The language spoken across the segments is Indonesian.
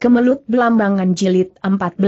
Kemelut Belambangan Jilid 14.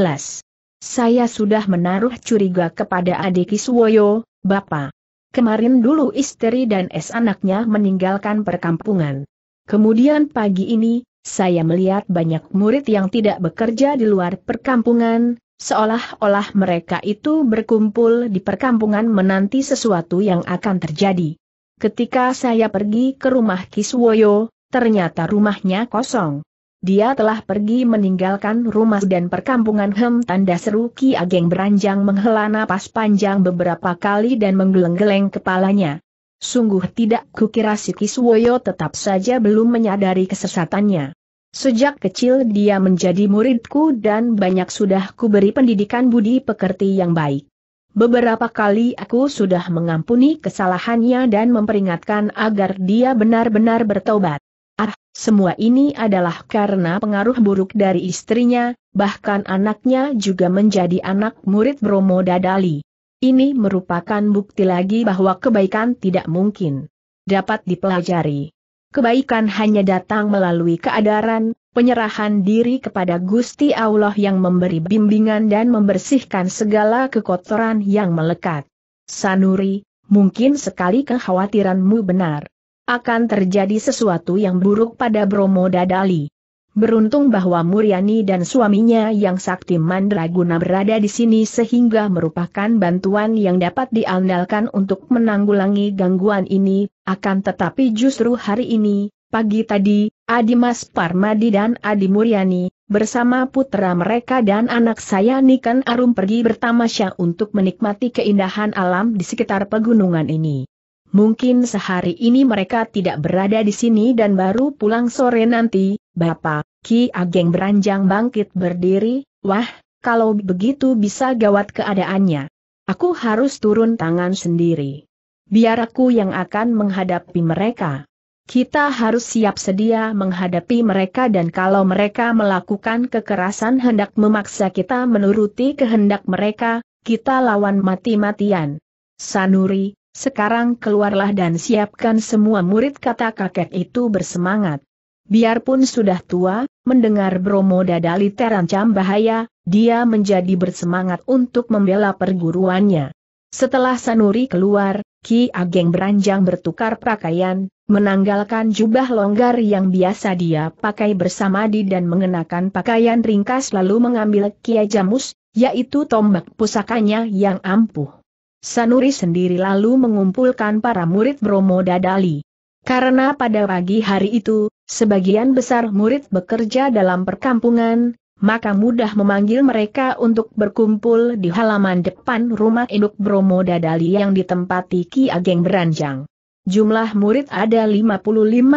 Saya sudah menaruh curiga kepada adik Kiswoyo, Bapak. Kemarin dulu istri dan es anaknya meninggalkan perkampungan. Kemudian pagi ini, saya melihat banyak murid yang tidak bekerja di luar perkampungan, seolah-olah mereka itu berkumpul di perkampungan menanti sesuatu yang akan terjadi. Ketika saya pergi ke rumah Kiswoyo, ternyata rumahnya kosong. Dia telah pergi meninggalkan rumah dan perkampungan Hem tanda seru Ki Ageng beranjang menghela napas panjang beberapa kali dan menggeleng-geleng kepalanya. Sungguh tidak kukira si Kiswoyo tetap saja belum menyadari kesesatannya. Sejak kecil dia menjadi muridku dan banyak sudah kuberi pendidikan budi pekerti yang baik. Beberapa kali aku sudah mengampuni kesalahannya dan memperingatkan agar dia benar-benar bertobat. Ah, semua ini adalah karena pengaruh buruk dari istrinya, bahkan anaknya juga menjadi anak murid Bromo Dadali. Ini merupakan bukti lagi bahwa kebaikan tidak mungkin dapat dipelajari. Kebaikan hanya datang melalui keadaran, penyerahan diri kepada Gusti Allah yang memberi bimbingan dan membersihkan segala kekotoran yang melekat. Sanuri, mungkin sekali kekhawatiranmu benar akan terjadi sesuatu yang buruk pada Bromo Dadali. Beruntung bahwa Muryani dan suaminya yang sakti mandraguna berada di sini sehingga merupakan bantuan yang dapat diandalkan untuk menanggulangi gangguan ini, akan tetapi justru hari ini, pagi tadi, Adimas Parmadi dan Adi Muryani, bersama putra mereka dan anak saya Nikan Arum pergi bertamasya untuk menikmati keindahan alam di sekitar pegunungan ini. Mungkin sehari ini mereka tidak berada di sini dan baru pulang sore nanti, Bapak, Ki Ageng beranjang bangkit berdiri, wah, kalau begitu bisa gawat keadaannya. Aku harus turun tangan sendiri. Biar aku yang akan menghadapi mereka. Kita harus siap sedia menghadapi mereka dan kalau mereka melakukan kekerasan hendak memaksa kita menuruti kehendak mereka, kita lawan mati-matian. Sanuri, sekarang keluarlah dan siapkan semua murid kata kakek itu bersemangat. Biarpun sudah tua, mendengar Bromo Dadali terancam bahaya, dia menjadi bersemangat untuk membela perguruannya. Setelah Sanuri keluar, Ki Ageng beranjang bertukar pakaian, menanggalkan jubah longgar yang biasa dia pakai bersama bersamadi dan mengenakan pakaian ringkas lalu mengambil Kia Jamus, yaitu tombak pusakanya yang ampuh. Sanuri sendiri lalu mengumpulkan para murid Bromo Dadali. Karena pada pagi hari itu, sebagian besar murid bekerja dalam perkampungan, maka mudah memanggil mereka untuk berkumpul di halaman depan rumah induk Bromo Dadali yang ditempati Ki Ageng Beranjang. Jumlah murid ada 55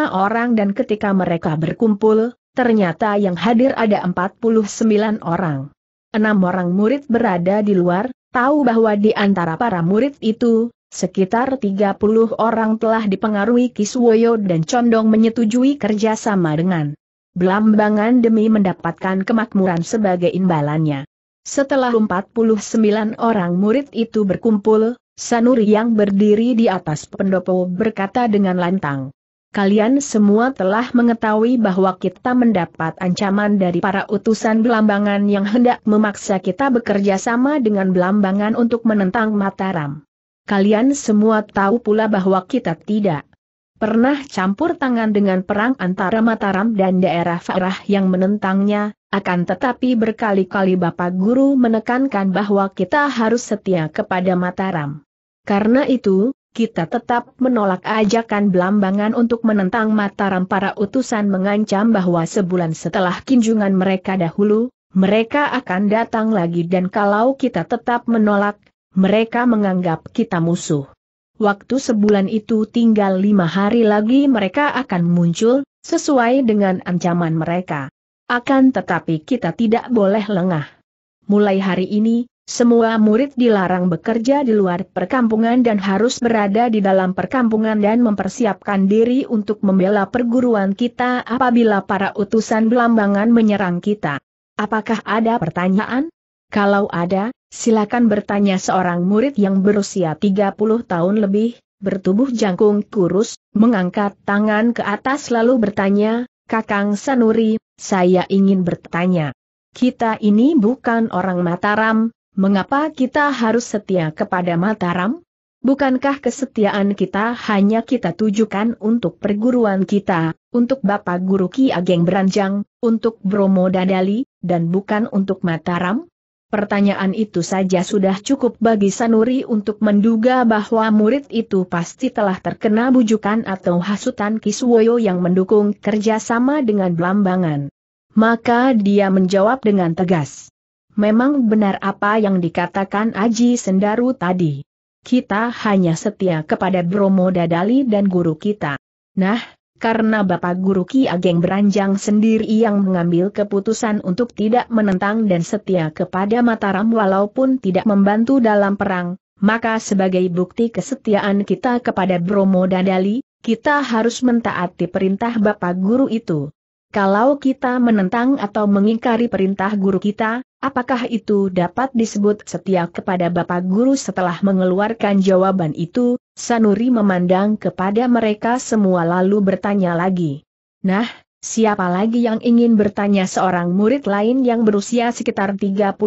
orang dan ketika mereka berkumpul, ternyata yang hadir ada 49 orang. Enam orang murid berada di luar, tahu bahwa di antara para murid itu, sekitar 30 orang telah dipengaruhi Kiswoyo dan condong menyetujui kerjasama dengan Belambangan demi mendapatkan kemakmuran sebagai imbalannya. Setelah 49 orang murid itu berkumpul, Sanuri yang berdiri di atas pendopo berkata dengan lantang, Kalian semua telah mengetahui bahwa kita mendapat ancaman dari para utusan belambangan yang hendak memaksa kita bekerja sama dengan belambangan untuk menentang Mataram. Kalian semua tahu pula bahwa kita tidak pernah campur tangan dengan perang antara Mataram dan daerah Farah yang menentangnya, akan tetapi berkali-kali Bapak Guru menekankan bahwa kita harus setia kepada Mataram. Karena itu, kita tetap menolak ajakan Belambangan untuk menentang Mataram para utusan mengancam bahwa sebulan setelah kunjungan mereka dahulu, mereka akan datang lagi dan kalau kita tetap menolak, mereka menganggap kita musuh. Waktu sebulan itu tinggal lima hari lagi mereka akan muncul, sesuai dengan ancaman mereka. Akan tetapi kita tidak boleh lengah. Mulai hari ini, semua murid dilarang bekerja di luar perkampungan dan harus berada di dalam perkampungan dan mempersiapkan diri untuk membela perguruan kita apabila para utusan belambangan menyerang kita. Apakah ada pertanyaan? Kalau ada, silakan bertanya seorang murid yang berusia 30 tahun lebih, bertubuh jangkung kurus, mengangkat tangan ke atas lalu bertanya, Kakang Sanuri, saya ingin bertanya. Kita ini bukan orang Mataram, Mengapa kita harus setia kepada Mataram? Bukankah kesetiaan kita hanya kita tujukan untuk perguruan kita, untuk Bapak Guru Ki Ageng Beranjang, untuk Bromo Dadali, dan bukan untuk Mataram? Pertanyaan itu saja sudah cukup bagi Sanuri untuk menduga bahwa murid itu pasti telah terkena bujukan atau hasutan Kiswoyo yang mendukung kerjasama dengan Blambangan. Maka dia menjawab dengan tegas. Memang benar apa yang dikatakan Aji Sendaru tadi. Kita hanya setia kepada Bromo Dadali dan guru kita. Nah, karena Bapak Guru Ki Ageng beranjang sendiri yang mengambil keputusan untuk tidak menentang dan setia kepada Mataram walaupun tidak membantu dalam perang, maka sebagai bukti kesetiaan kita kepada Bromo Dadali, kita harus mentaati perintah Bapak Guru itu. Kalau kita menentang atau mengingkari perintah guru kita, apakah itu dapat disebut setia kepada Bapak Guru setelah mengeluarkan jawaban itu, Sanuri memandang kepada mereka semua lalu bertanya lagi. Nah, siapa lagi yang ingin bertanya seorang murid lain yang berusia sekitar 35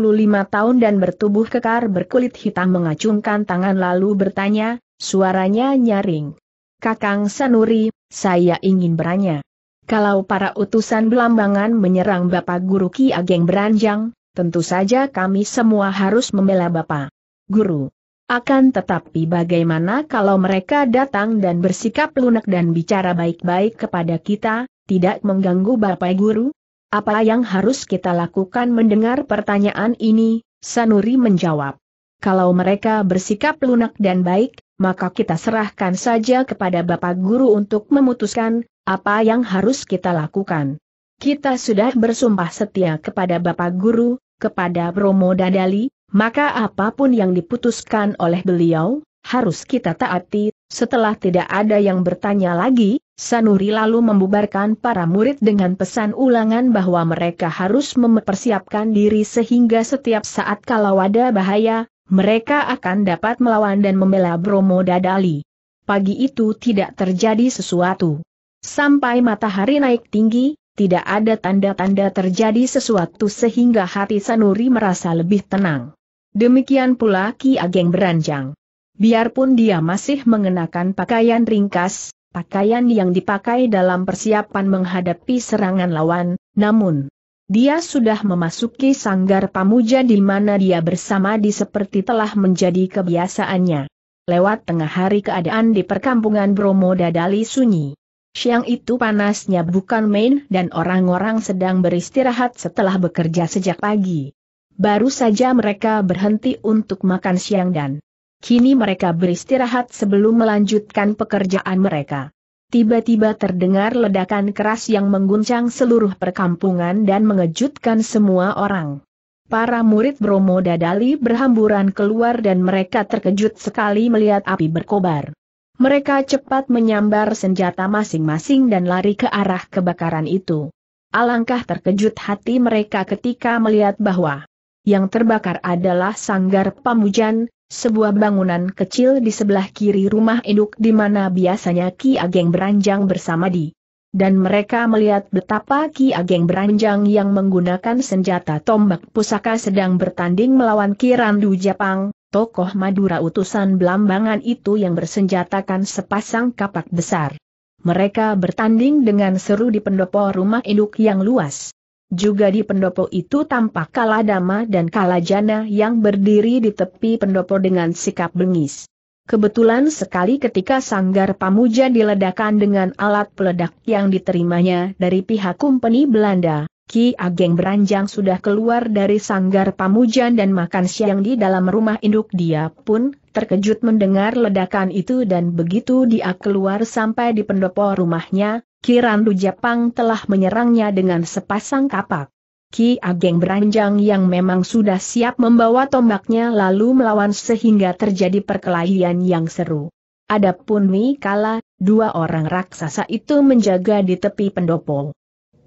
tahun dan bertubuh kekar berkulit hitam mengacungkan tangan lalu bertanya, suaranya nyaring. Kakang Sanuri, saya ingin beranya. Kalau para utusan belambangan menyerang Bapak Guru Ki Ageng beranjang, tentu saja kami semua harus membela Bapak Guru. Akan tetapi bagaimana kalau mereka datang dan bersikap lunak dan bicara baik-baik kepada kita, tidak mengganggu Bapak Guru? Apa yang harus kita lakukan mendengar pertanyaan ini? Sanuri menjawab. Kalau mereka bersikap lunak dan baik, maka kita serahkan saja kepada Bapak Guru untuk memutuskan, apa yang harus kita lakukan? Kita sudah bersumpah setia kepada Bapak Guru, kepada Bromo Dadali, maka apapun yang diputuskan oleh beliau, harus kita taati, setelah tidak ada yang bertanya lagi, Sanuri lalu membubarkan para murid dengan pesan ulangan bahwa mereka harus mempersiapkan diri sehingga setiap saat kalau ada bahaya, mereka akan dapat melawan dan membela Bromo Dadali. Pagi itu tidak terjadi sesuatu. Sampai matahari naik tinggi, tidak ada tanda-tanda terjadi sesuatu sehingga hati Sanuri merasa lebih tenang. Demikian pula Ki Ageng beranjang. Biarpun dia masih mengenakan pakaian ringkas, pakaian yang dipakai dalam persiapan menghadapi serangan lawan, namun dia sudah memasuki sanggar pamuja di mana dia bersama di seperti telah menjadi kebiasaannya. Lewat tengah hari keadaan di perkampungan Bromo Dadali sunyi. Siang itu panasnya bukan main dan orang-orang sedang beristirahat setelah bekerja sejak pagi. Baru saja mereka berhenti untuk makan siang dan kini mereka beristirahat sebelum melanjutkan pekerjaan mereka. Tiba-tiba terdengar ledakan keras yang mengguncang seluruh perkampungan dan mengejutkan semua orang. Para murid Bromo Dadali berhamburan keluar dan mereka terkejut sekali melihat api berkobar. Mereka cepat menyambar senjata masing-masing dan lari ke arah kebakaran itu. Alangkah terkejut hati mereka ketika melihat bahwa yang terbakar adalah sanggar pamujan, sebuah bangunan kecil di sebelah kiri rumah induk di mana biasanya Ki Ageng beranjang bersama di. Dan mereka melihat betapa Ki Ageng beranjang yang menggunakan senjata tombak pusaka sedang bertanding melawan Ki Randu Japang, tokoh Madura utusan Belambangan itu yang bersenjatakan sepasang kapak besar. Mereka bertanding dengan seru di pendopo rumah induk yang luas. Juga di pendopo itu tampak Kaladama dan Kalajana yang berdiri di tepi pendopo dengan sikap bengis. Kebetulan sekali ketika sanggar pamuja diledakan dengan alat peledak yang diterimanya dari pihak kumpeni Belanda, Ki Ageng beranjang sudah keluar dari sanggar pamujan dan makan siang di dalam rumah induk dia pun terkejut mendengar ledakan itu dan begitu dia keluar sampai di pendopo rumahnya, Kirandu Japang telah menyerangnya dengan sepasang kapak. Ki Ageng beranjang yang memang sudah siap membawa tombaknya lalu melawan sehingga terjadi perkelahian yang seru. Adapun Mi Kala, dua orang raksasa itu menjaga di tepi pendopo.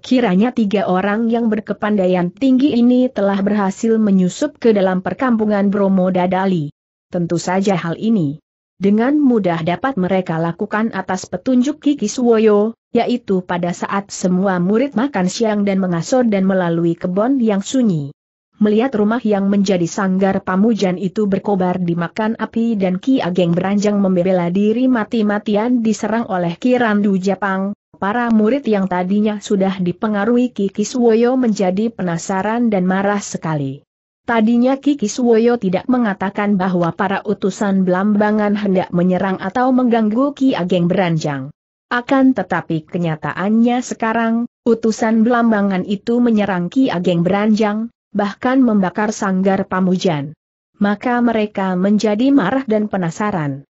Kiranya tiga orang yang berkepandaian tinggi ini telah berhasil menyusup ke dalam perkampungan Bromo Dadali. Tentu saja hal ini dengan mudah dapat mereka lakukan atas petunjuk Kiki Suwoyo, yaitu pada saat semua murid makan siang dan mengasor dan melalui kebon yang sunyi. Melihat rumah yang menjadi sanggar pamujan itu berkobar dimakan api dan Ki Ageng beranjang membela diri mati-matian diserang oleh Kirandu Japang, para murid yang tadinya sudah dipengaruhi Ki Kiswoyo menjadi penasaran dan marah sekali. Tadinya Ki Kiswoyo tidak mengatakan bahwa para utusan Belambangan hendak menyerang atau mengganggu Ki Ageng beranjang. Akan tetapi kenyataannya sekarang, utusan Belambangan itu menyerang Ki Ageng beranjang, bahkan membakar sanggar pamujan. Maka mereka menjadi marah dan penasaran.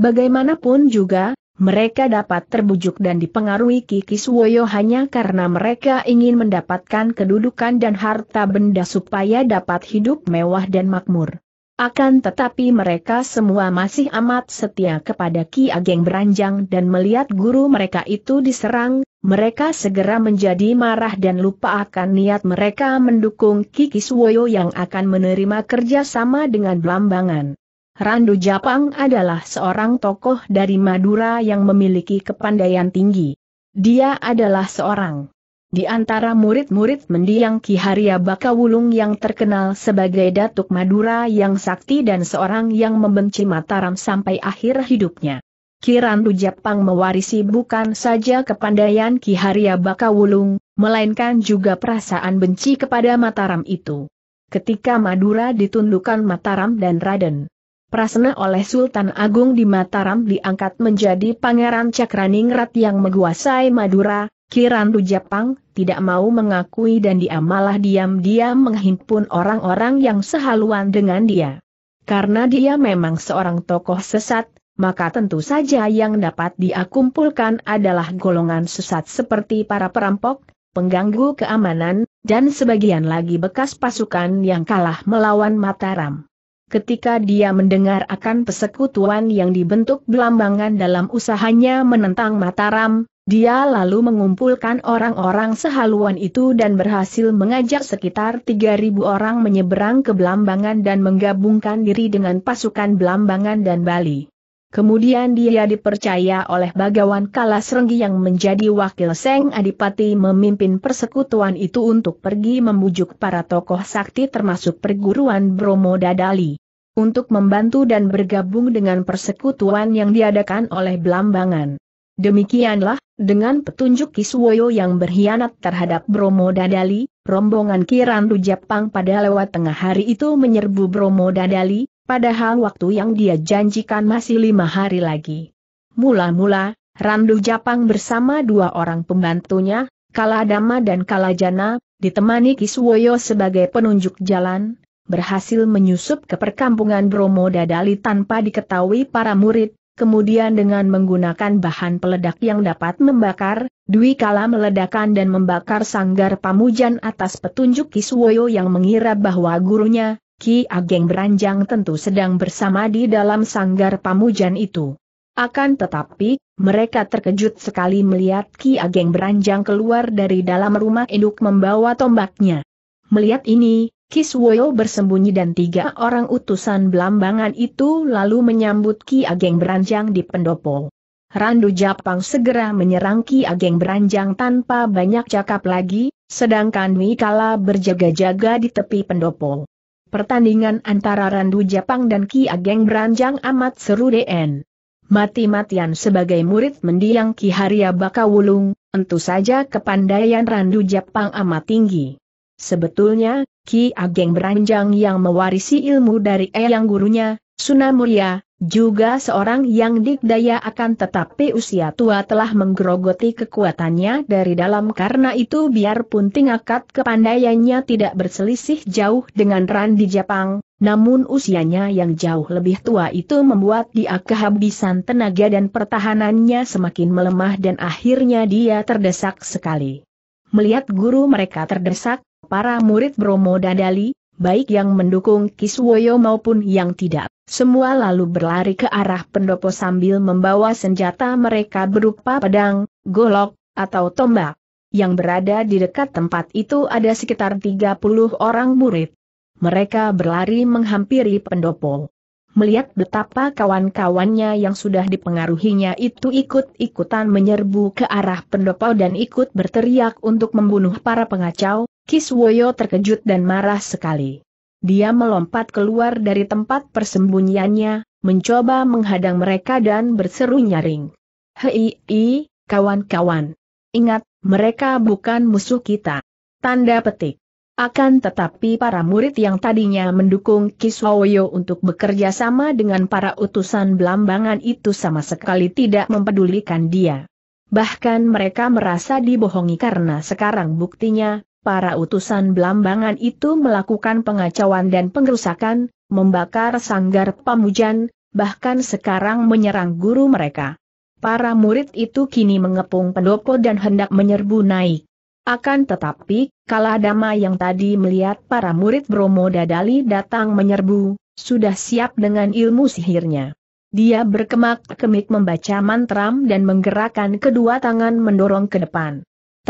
Bagaimanapun juga, mereka dapat terbujuk dan dipengaruhi Kiki Suwoyo hanya karena mereka ingin mendapatkan kedudukan dan harta benda supaya dapat hidup mewah dan makmur. Akan tetapi mereka semua masih amat setia kepada Ki Ageng Beranjang dan melihat guru mereka itu diserang, mereka segera menjadi marah dan lupa akan niat mereka mendukung Ki Kiswoyo yang akan menerima kerja sama dengan Blambangan. Randu Japang adalah seorang tokoh dari Madura yang memiliki kepandaian tinggi. Dia adalah seorang di antara murid-murid mendiang Ki Haria Bakawulung yang terkenal sebagai Datuk Madura yang sakti dan seorang yang membenci Mataram sampai akhir hidupnya. Kirandu Jepang mewarisi bukan saja kepandaian Ki Haria Bakawulung, melainkan juga perasaan benci kepada Mataram itu. Ketika Madura ditundukkan Mataram dan Raden, Prasna oleh Sultan Agung di Mataram diangkat menjadi Pangeran Cakraningrat yang menguasai Madura, Kiran Japang tidak mau mengakui dan dia malah diam-diam menghimpun orang-orang yang sehaluan dengan dia. Karena dia memang seorang tokoh sesat, maka tentu saja yang dapat diakumpulkan adalah golongan sesat seperti para perampok, pengganggu keamanan, dan sebagian lagi bekas pasukan yang kalah melawan Mataram. Ketika dia mendengar akan persekutuan yang dibentuk belambangan dalam usahanya menentang Mataram, dia lalu mengumpulkan orang-orang sehaluan itu dan berhasil mengajak sekitar 3.000 orang menyeberang ke Belambangan dan menggabungkan diri dengan pasukan Belambangan dan Bali. Kemudian dia dipercaya oleh Bagawan Kalasrenggi yang menjadi wakil Seng Adipati memimpin persekutuan itu untuk pergi membujuk para tokoh sakti termasuk perguruan Bromo Dadali. Untuk membantu dan bergabung dengan persekutuan yang diadakan oleh Belambangan. Demikianlah, dengan petunjuk Kiswoyo yang berkhianat terhadap Bromo Dadali, rombongan Kirandu Jepang pada lewat tengah hari itu menyerbu Bromo Dadali, padahal waktu yang dia janjikan masih lima hari lagi. Mula-mula, Randu Japang bersama dua orang pembantunya, Kaladama dan Kalajana, ditemani Kiswoyo sebagai penunjuk jalan, berhasil menyusup ke perkampungan Bromo Dadali tanpa diketahui para murid, kemudian dengan menggunakan bahan peledak yang dapat membakar, Dwi Kala meledakan dan membakar sanggar pamujan atas petunjuk Kiswoyo yang mengira bahwa gurunya, Ki Ageng Beranjang tentu sedang bersama di dalam sanggar pamujan itu. Akan tetapi, mereka terkejut sekali melihat Ki Ageng Beranjang keluar dari dalam rumah induk membawa tombaknya. Melihat ini, Kiswoyo bersembunyi dan tiga orang utusan belambangan itu lalu menyambut Ki Ageng Beranjang di pendopo. Randu Japang segera menyerang Ki Ageng Beranjang tanpa banyak cakap lagi, sedangkan Wikala berjaga-jaga di tepi pendopo. Pertandingan antara Randu Japang dan Ki Ageng Beranjang amat seru DN. Mati-matian sebagai murid mendiang Ki Haria Bakawulung, tentu saja kepandaian Randu Japang amat tinggi. Sebetulnya, Ki Ageng Beranjang yang mewarisi ilmu dari eyang gurunya, Sunamuria, juga seorang yang dikdaya akan tetapi usia tua telah menggerogoti kekuatannya dari dalam karena itu biarpun tingkat kepandaiannya tidak berselisih jauh dengan Randi Jepang, namun usianya yang jauh lebih tua itu membuat dia kehabisan tenaga dan pertahanannya semakin melemah dan akhirnya dia terdesak sekali. Melihat guru mereka terdesak, para murid Bromo Dadali, baik yang mendukung Kiswoyo maupun yang tidak. Semua lalu berlari ke arah pendopo sambil membawa senjata mereka berupa pedang, golok, atau tombak. Yang berada di dekat tempat itu ada sekitar 30 orang murid. Mereka berlari menghampiri pendopo. Melihat betapa kawan-kawannya yang sudah dipengaruhinya itu ikut-ikutan menyerbu ke arah pendopo dan ikut berteriak untuk membunuh para pengacau, Kiswoyo terkejut dan marah sekali. Dia melompat keluar dari tempat persembunyiannya, mencoba menghadang mereka dan berseru nyaring. Hei, kawan-kawan. Ingat, mereka bukan musuh kita. Tanda petik. Akan tetapi para murid yang tadinya mendukung Kiswoyo untuk bekerja sama dengan para utusan belambangan itu sama sekali tidak mempedulikan dia. Bahkan mereka merasa dibohongi karena sekarang buktinya, para utusan belambangan itu melakukan pengacauan dan pengerusakan, membakar sanggar pamujan, bahkan sekarang menyerang guru mereka. Para murid itu kini mengepung pendopo dan hendak menyerbu naik. Akan tetapi, kalah dama yang tadi melihat para murid Bromo Dadali datang menyerbu, sudah siap dengan ilmu sihirnya. Dia berkemak-kemik membaca mantram dan menggerakkan kedua tangan mendorong ke depan.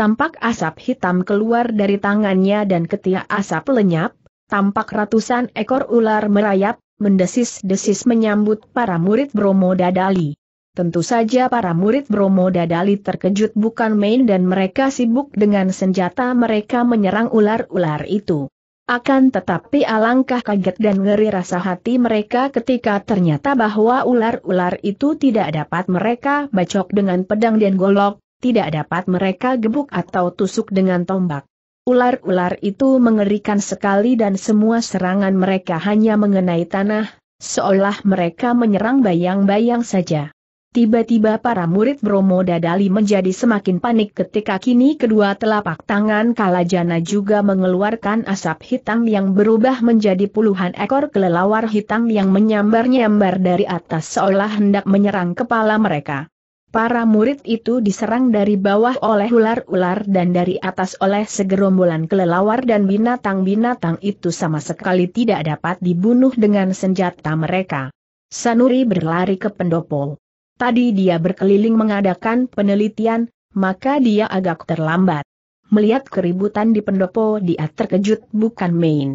Tampak asap hitam keluar dari tangannya dan ketiak asap lenyap, tampak ratusan ekor ular merayap, mendesis-desis menyambut para murid Bromo Dadali. Tentu saja para murid Bromo Dadali terkejut bukan main dan mereka sibuk dengan senjata mereka menyerang ular-ular itu. Akan tetapi alangkah kaget dan ngeri rasa hati mereka ketika ternyata bahwa ular-ular itu tidak dapat mereka bacok dengan pedang dan golok, tidak dapat mereka gebuk atau tusuk dengan tombak. Ular-ular itu mengerikan sekali dan semua serangan mereka hanya mengenai tanah, seolah mereka menyerang bayang-bayang saja. Tiba-tiba para murid Bromo Dadali menjadi semakin panik ketika kini kedua telapak tangan Kalajana juga mengeluarkan asap hitam yang berubah menjadi puluhan ekor kelelawar hitam yang menyambar-nyambar dari atas seolah hendak menyerang kepala mereka. Para murid itu diserang dari bawah oleh ular-ular dan dari atas oleh segerombolan kelelawar dan binatang-binatang itu sama sekali tidak dapat dibunuh dengan senjata mereka. Sanuri berlari ke pendopo. Tadi dia berkeliling mengadakan penelitian, maka dia agak terlambat. Melihat keributan di pendopo dia terkejut bukan main.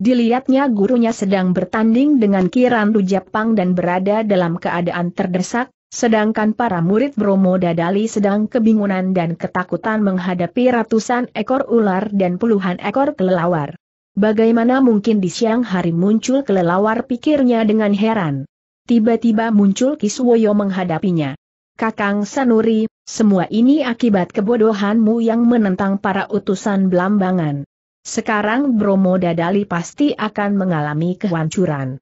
Dilihatnya gurunya sedang bertanding dengan Kiran Japang dan berada dalam keadaan terdesak, Sedangkan para murid Bromo Dadali sedang kebingungan dan ketakutan menghadapi ratusan ekor ular dan puluhan ekor kelelawar. Bagaimana mungkin di siang hari muncul kelelawar pikirnya dengan heran. Tiba-tiba muncul Kiswoyo menghadapinya. Kakang Sanuri, semua ini akibat kebodohanmu yang menentang para utusan Belambangan. Sekarang Bromo Dadali pasti akan mengalami kehancuran.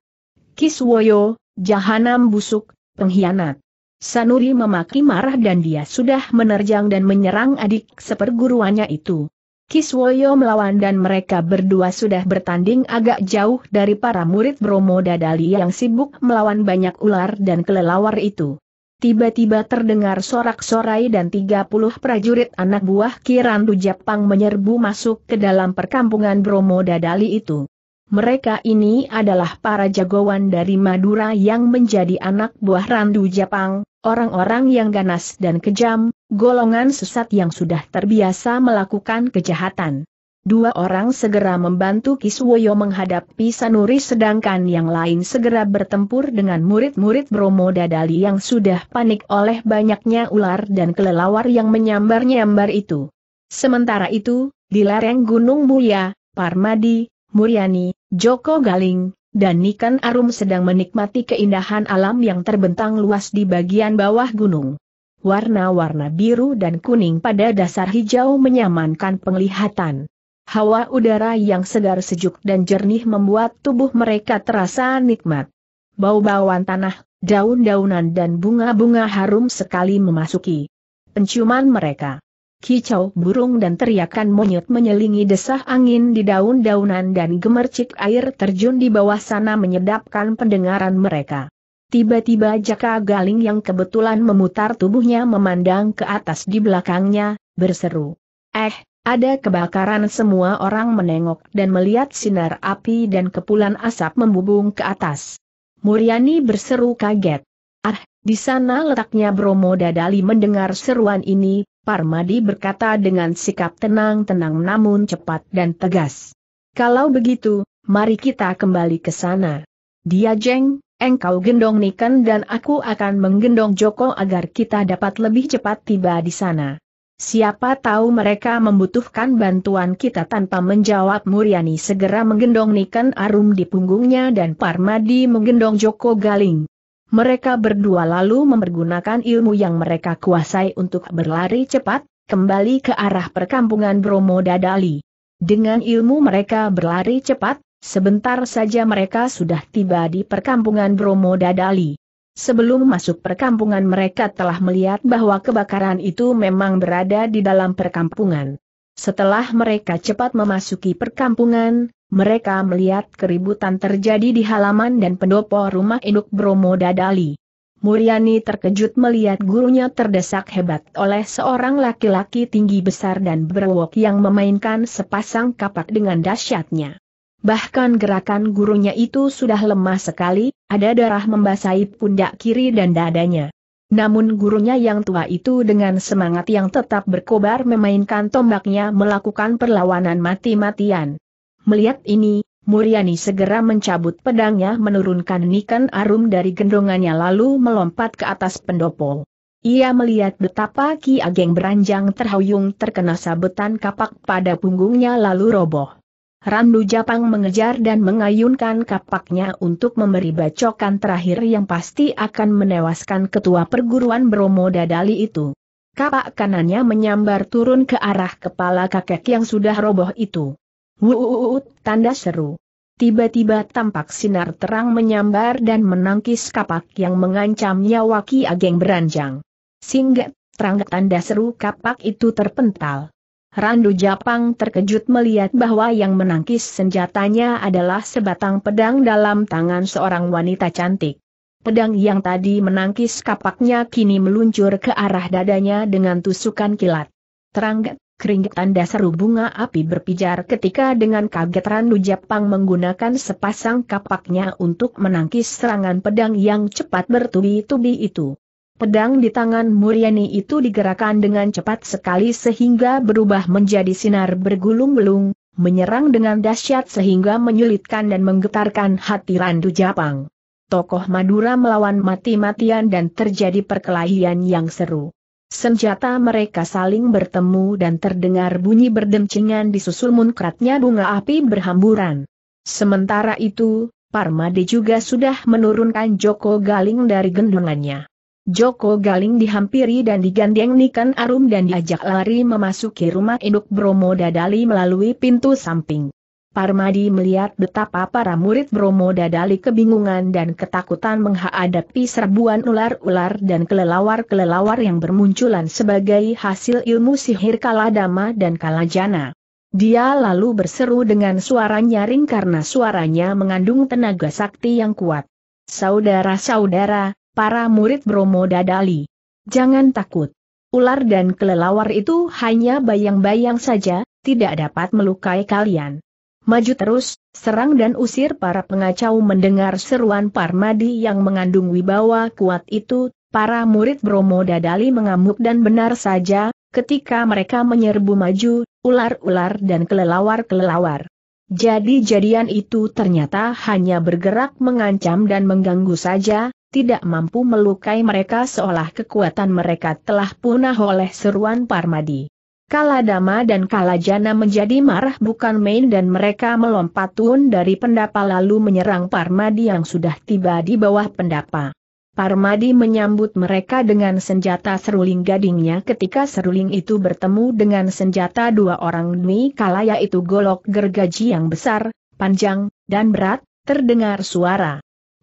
Kiswoyo, jahanam busuk, pengkhianat. Sanuri memaki marah dan dia sudah menerjang dan menyerang adik seperguruannya itu. Kiswoyo melawan dan mereka berdua sudah bertanding agak jauh dari para murid Bromo Dadali yang sibuk melawan banyak ular dan kelelawar itu. Tiba-tiba terdengar sorak-sorai dan 30 prajurit anak buah Kirandu Jepang menyerbu masuk ke dalam perkampungan Bromo Dadali itu. Mereka ini adalah para jagoan dari Madura yang menjadi anak buah Randu Jepang, orang-orang yang ganas dan kejam, golongan sesat yang sudah terbiasa melakukan kejahatan. Dua orang segera membantu Kiswoyo menghadapi Sanuri sedangkan yang lain segera bertempur dengan murid-murid Bromo Dadali yang sudah panik oleh banyaknya ular dan kelelawar yang menyambar-nyambar itu. Sementara itu, di lereng Gunung Buya, Parmadi, Muryani, Joko Galing, dan Nikan Arum sedang menikmati keindahan alam yang terbentang luas di bagian bawah gunung. Warna-warna biru dan kuning pada dasar hijau menyamankan penglihatan. Hawa udara yang segar sejuk dan jernih membuat tubuh mereka terasa nikmat. Bau-bauan tanah, daun-daunan dan bunga-bunga harum sekali memasuki penciuman mereka. Kicau burung dan teriakan monyet menyelingi desah angin di daun-daunan dan gemercik air terjun di bawah sana menyedapkan pendengaran mereka. Tiba-tiba Jaka Galing yang kebetulan memutar tubuhnya memandang ke atas di belakangnya, berseru. Eh, ada kebakaran semua orang menengok dan melihat sinar api dan kepulan asap membubung ke atas. Muriani berseru kaget. Ah, di sana letaknya Bromo Dadali mendengar seruan ini, Parmadi berkata dengan sikap tenang-tenang namun cepat dan tegas. Kalau begitu, mari kita kembali ke sana. Dia jeng, engkau gendong Niken dan aku akan menggendong Joko agar kita dapat lebih cepat tiba di sana. Siapa tahu mereka membutuhkan bantuan kita tanpa menjawab Muriani segera menggendong Niken Arum di punggungnya dan Parmadi menggendong Joko Galing. Mereka berdua lalu mempergunakan ilmu yang mereka kuasai untuk berlari cepat, kembali ke arah perkampungan Bromo Dadali. Dengan ilmu mereka berlari cepat, sebentar saja mereka sudah tiba di perkampungan Bromo Dadali. Sebelum masuk perkampungan mereka telah melihat bahwa kebakaran itu memang berada di dalam perkampungan. Setelah mereka cepat memasuki perkampungan, mereka melihat keributan terjadi di halaman dan pendopo rumah induk Bromo Dadali. Muriani terkejut melihat gurunya terdesak hebat oleh seorang laki-laki tinggi besar dan berwok yang memainkan sepasang kapak dengan dahsyatnya. Bahkan gerakan gurunya itu sudah lemah sekali, ada darah membasahi pundak kiri dan dadanya. Namun gurunya yang tua itu dengan semangat yang tetap berkobar memainkan tombaknya melakukan perlawanan mati-matian. Melihat ini, Muriani segera mencabut pedangnya menurunkan Nikan Arum dari gendongannya lalu melompat ke atas pendopo. Ia melihat betapa Ki Ageng beranjang terhuyung terkena sabetan kapak pada punggungnya lalu roboh. Randu Japang mengejar dan mengayunkan kapaknya untuk memberi bacokan terakhir yang pasti akan menewaskan ketua perguruan Bromo Dadali itu. Kapak kanannya menyambar turun ke arah kepala kakek yang sudah roboh itu. Wuuut, tanda seru. Tiba-tiba tampak sinar terang menyambar dan menangkis kapak yang mengancam nyawa Ki Ageng beranjang. Singgah, terang tanda seru kapak itu terpental. Randu Japang terkejut melihat bahwa yang menangkis senjatanya adalah sebatang pedang dalam tangan seorang wanita cantik. Pedang yang tadi menangkis kapaknya kini meluncur ke arah dadanya dengan tusukan kilat. Terang, keringetan dasar bunga api berpijar ketika dengan kaget Randu Japang menggunakan sepasang kapaknya untuk menangkis serangan pedang yang cepat bertubi-tubi itu. Pedang di tangan Muriani itu digerakkan dengan cepat sekali sehingga berubah menjadi sinar bergulung-gulung, menyerang dengan dahsyat sehingga menyulitkan dan menggetarkan hati Randu Japang. Tokoh Madura melawan mati-matian dan terjadi perkelahian yang seru. Senjata mereka saling bertemu dan terdengar bunyi berdemcingan disusul munkratnya bunga api berhamburan. Sementara itu, Parmade juga sudah menurunkan Joko Galing dari gendongannya. Joko Galing dihampiri dan digandeng Nikan Arum dan diajak lari memasuki rumah induk Bromo Dadali melalui pintu samping. Parmadi melihat betapa para murid Bromo Dadali kebingungan dan ketakutan menghadapi serbuan ular-ular dan kelelawar-kelelawar yang bermunculan sebagai hasil ilmu sihir Kaladama dan Kalajana. Dia lalu berseru dengan suara nyaring karena suaranya mengandung tenaga sakti yang kuat. Saudara-saudara, para murid Bromo Dadali. Jangan takut. Ular dan kelelawar itu hanya bayang-bayang saja, tidak dapat melukai kalian. Maju terus, serang dan usir para pengacau mendengar seruan Parmadi yang mengandung wibawa kuat itu, para murid Bromo Dadali mengamuk dan benar saja, ketika mereka menyerbu maju, ular-ular dan kelelawar-kelelawar. Jadi jadian itu ternyata hanya bergerak mengancam dan mengganggu saja, tidak mampu melukai mereka seolah kekuatan mereka telah punah oleh seruan Parmadi. Kaladama dan Kalajana menjadi marah bukan main dan mereka melompat turun dari pendapa lalu menyerang Parmadi yang sudah tiba di bawah pendapa. Parmadi menyambut mereka dengan senjata seruling gadingnya ketika seruling itu bertemu dengan senjata dua orang Dwi Kala yaitu golok gergaji yang besar, panjang, dan berat, terdengar suara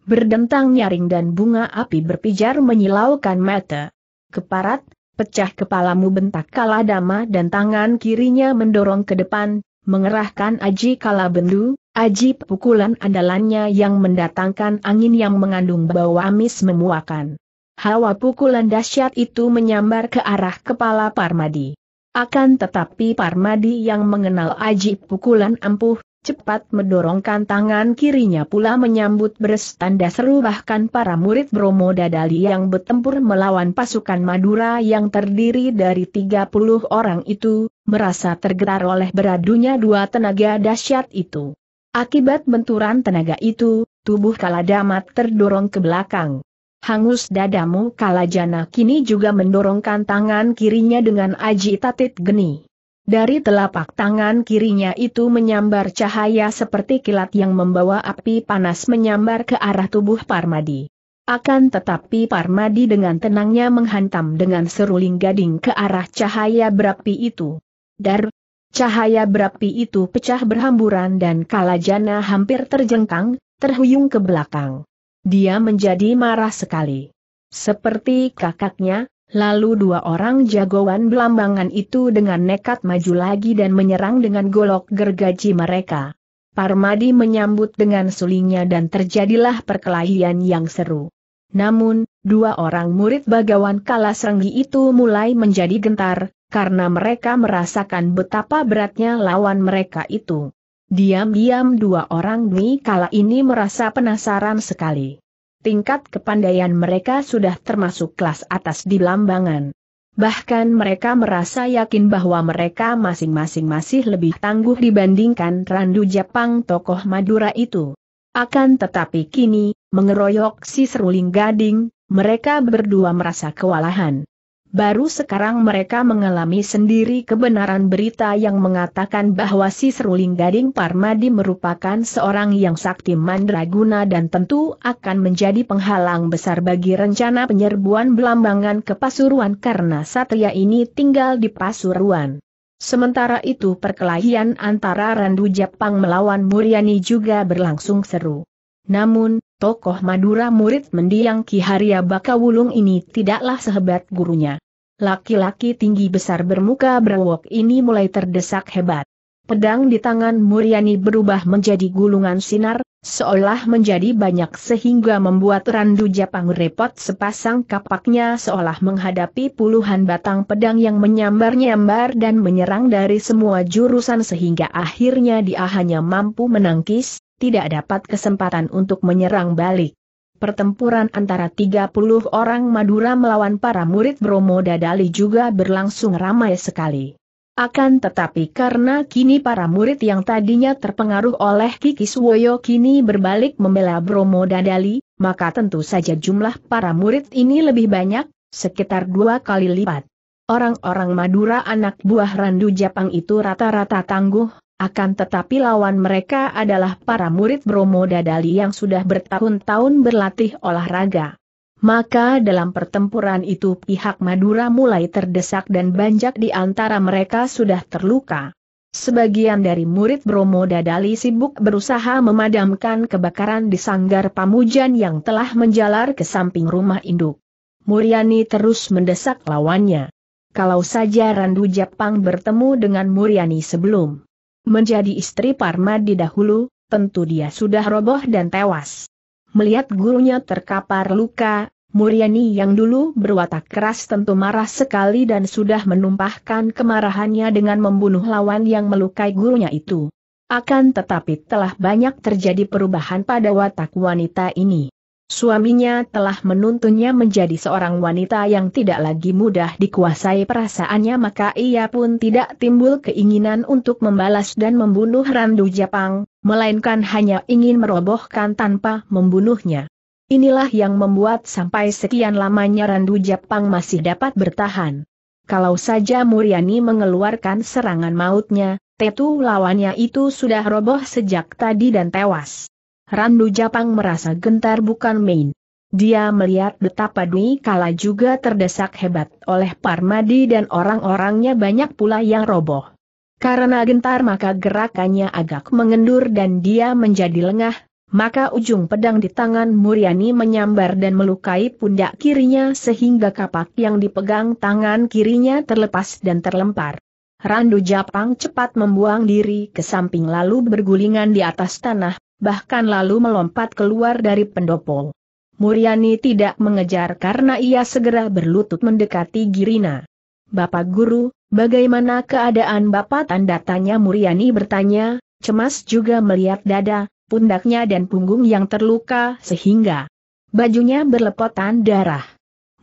berdentang nyaring dan bunga api berpijar menyilaukan mata. Keparat, pecah kepalamu bentak kalah dama dan tangan kirinya mendorong ke depan, mengerahkan aji kala bendu, aji pukulan andalannya yang mendatangkan angin yang mengandung bau amis memuakan. Hawa pukulan dahsyat itu menyambar ke arah kepala Parmadi. Akan tetapi Parmadi yang mengenal aji pukulan ampuh, cepat mendorongkan tangan kirinya pula menyambut beres tanda seru bahkan para murid Bromo Dadali yang bertempur melawan pasukan Madura yang terdiri dari 30 orang itu, merasa tergetar oleh beradunya dua tenaga dahsyat itu. Akibat benturan tenaga itu, tubuh Kaladamat terdorong ke belakang. Hangus dadamu Kalajana kini juga mendorongkan tangan kirinya dengan aji tatit geni. Dari telapak tangan kirinya itu menyambar cahaya seperti kilat yang membawa api panas menyambar ke arah tubuh Parmadi. Akan tetapi Parmadi dengan tenangnya menghantam dengan seruling gading ke arah cahaya berapi itu. Dar! Cahaya berapi itu pecah berhamburan dan Kalajana hampir terjengkang, terhuyung ke belakang. Dia menjadi marah sekali. Seperti kakaknya, Lalu dua orang jagoan belambangan itu dengan nekat maju lagi dan menyerang dengan golok gergaji mereka. Parmadi menyambut dengan sulingnya dan terjadilah perkelahian yang seru. Namun, dua orang murid bagawan Kalasrenggi itu mulai menjadi gentar, karena mereka merasakan betapa beratnya lawan mereka itu. Diam-diam dua orang Dwi kala ini merasa penasaran sekali tingkat kepandaian mereka sudah termasuk kelas atas di Lambangan. Bahkan mereka merasa yakin bahwa mereka masing-masing masih lebih tangguh dibandingkan Randu Jepang tokoh Madura itu. Akan tetapi kini, mengeroyok si seruling gading, mereka berdua merasa kewalahan. Baru sekarang mereka mengalami sendiri kebenaran berita yang mengatakan bahwa si Seruling Gading Parmadi merupakan seorang yang sakti mandraguna dan tentu akan menjadi penghalang besar bagi rencana penyerbuan belambangan ke Pasuruan karena satria ini tinggal di Pasuruan. Sementara itu perkelahian antara Randu Jepang melawan Muriani juga berlangsung seru. Namun, tokoh Madura murid mendiang Ki Haria Bakawulung ini tidaklah sehebat gurunya. Laki-laki tinggi besar bermuka berwok ini mulai terdesak hebat. Pedang di tangan Muriani berubah menjadi gulungan sinar, seolah menjadi banyak sehingga membuat Randu Japang repot sepasang kapaknya seolah menghadapi puluhan batang pedang yang menyambar-nyambar dan menyerang dari semua jurusan sehingga akhirnya dia hanya mampu menangkis, tidak dapat kesempatan untuk menyerang balik. Pertempuran antara 30 orang Madura melawan para murid Bromo Dadali juga berlangsung ramai sekali. Akan tetapi karena kini para murid yang tadinya terpengaruh oleh Kiki Suwoyo kini berbalik membela Bromo Dadali, maka tentu saja jumlah para murid ini lebih banyak, sekitar dua kali lipat. Orang-orang Madura anak buah Randu Japang itu rata-rata tangguh, akan tetapi lawan mereka adalah para murid Bromo Dadali yang sudah bertahun-tahun berlatih olahraga. Maka dalam pertempuran itu pihak Madura mulai terdesak dan banyak di antara mereka sudah terluka. Sebagian dari murid Bromo Dadali sibuk berusaha memadamkan kebakaran di sanggar pamujan yang telah menjalar ke samping rumah induk. Muriani terus mendesak lawannya. Kalau saja Randu Jepang bertemu dengan Muriani sebelum menjadi istri Parmadi dahulu, tentu dia sudah roboh dan tewas. Melihat gurunya terkapar luka, Muriani yang dulu berwatak keras tentu marah sekali dan sudah menumpahkan kemarahannya dengan membunuh lawan yang melukai gurunya itu. Akan tetapi telah banyak terjadi perubahan pada watak wanita ini. Suaminya telah menuntunnya menjadi seorang wanita yang tidak lagi mudah dikuasai perasaannya maka ia pun tidak timbul keinginan untuk membalas dan membunuh Randu Japang, melainkan hanya ingin merobohkan tanpa membunuhnya. Inilah yang membuat sampai sekian lamanya Randu Japang masih dapat bertahan. Kalau saja Muriani mengeluarkan serangan mautnya, tetu lawannya itu sudah roboh sejak tadi dan tewas. Randu Japang merasa gentar bukan main. Dia melihat betapa Dwi Kala juga terdesak hebat oleh Parmadi dan orang-orangnya banyak pula yang roboh. Karena gentar maka gerakannya agak mengendur dan dia menjadi lengah, maka ujung pedang di tangan Muriani menyambar dan melukai pundak kirinya sehingga kapak yang dipegang tangan kirinya terlepas dan terlempar. Randu Japang cepat membuang diri ke samping lalu bergulingan di atas tanah, bahkan lalu melompat keluar dari pendopo. Muriani tidak mengejar karena ia segera berlutut mendekati Girina. Bapak Guru, bagaimana keadaan Bapak tanda tanya Muriani bertanya, cemas juga melihat dada, pundaknya dan punggung yang terluka sehingga bajunya berlepotan darah.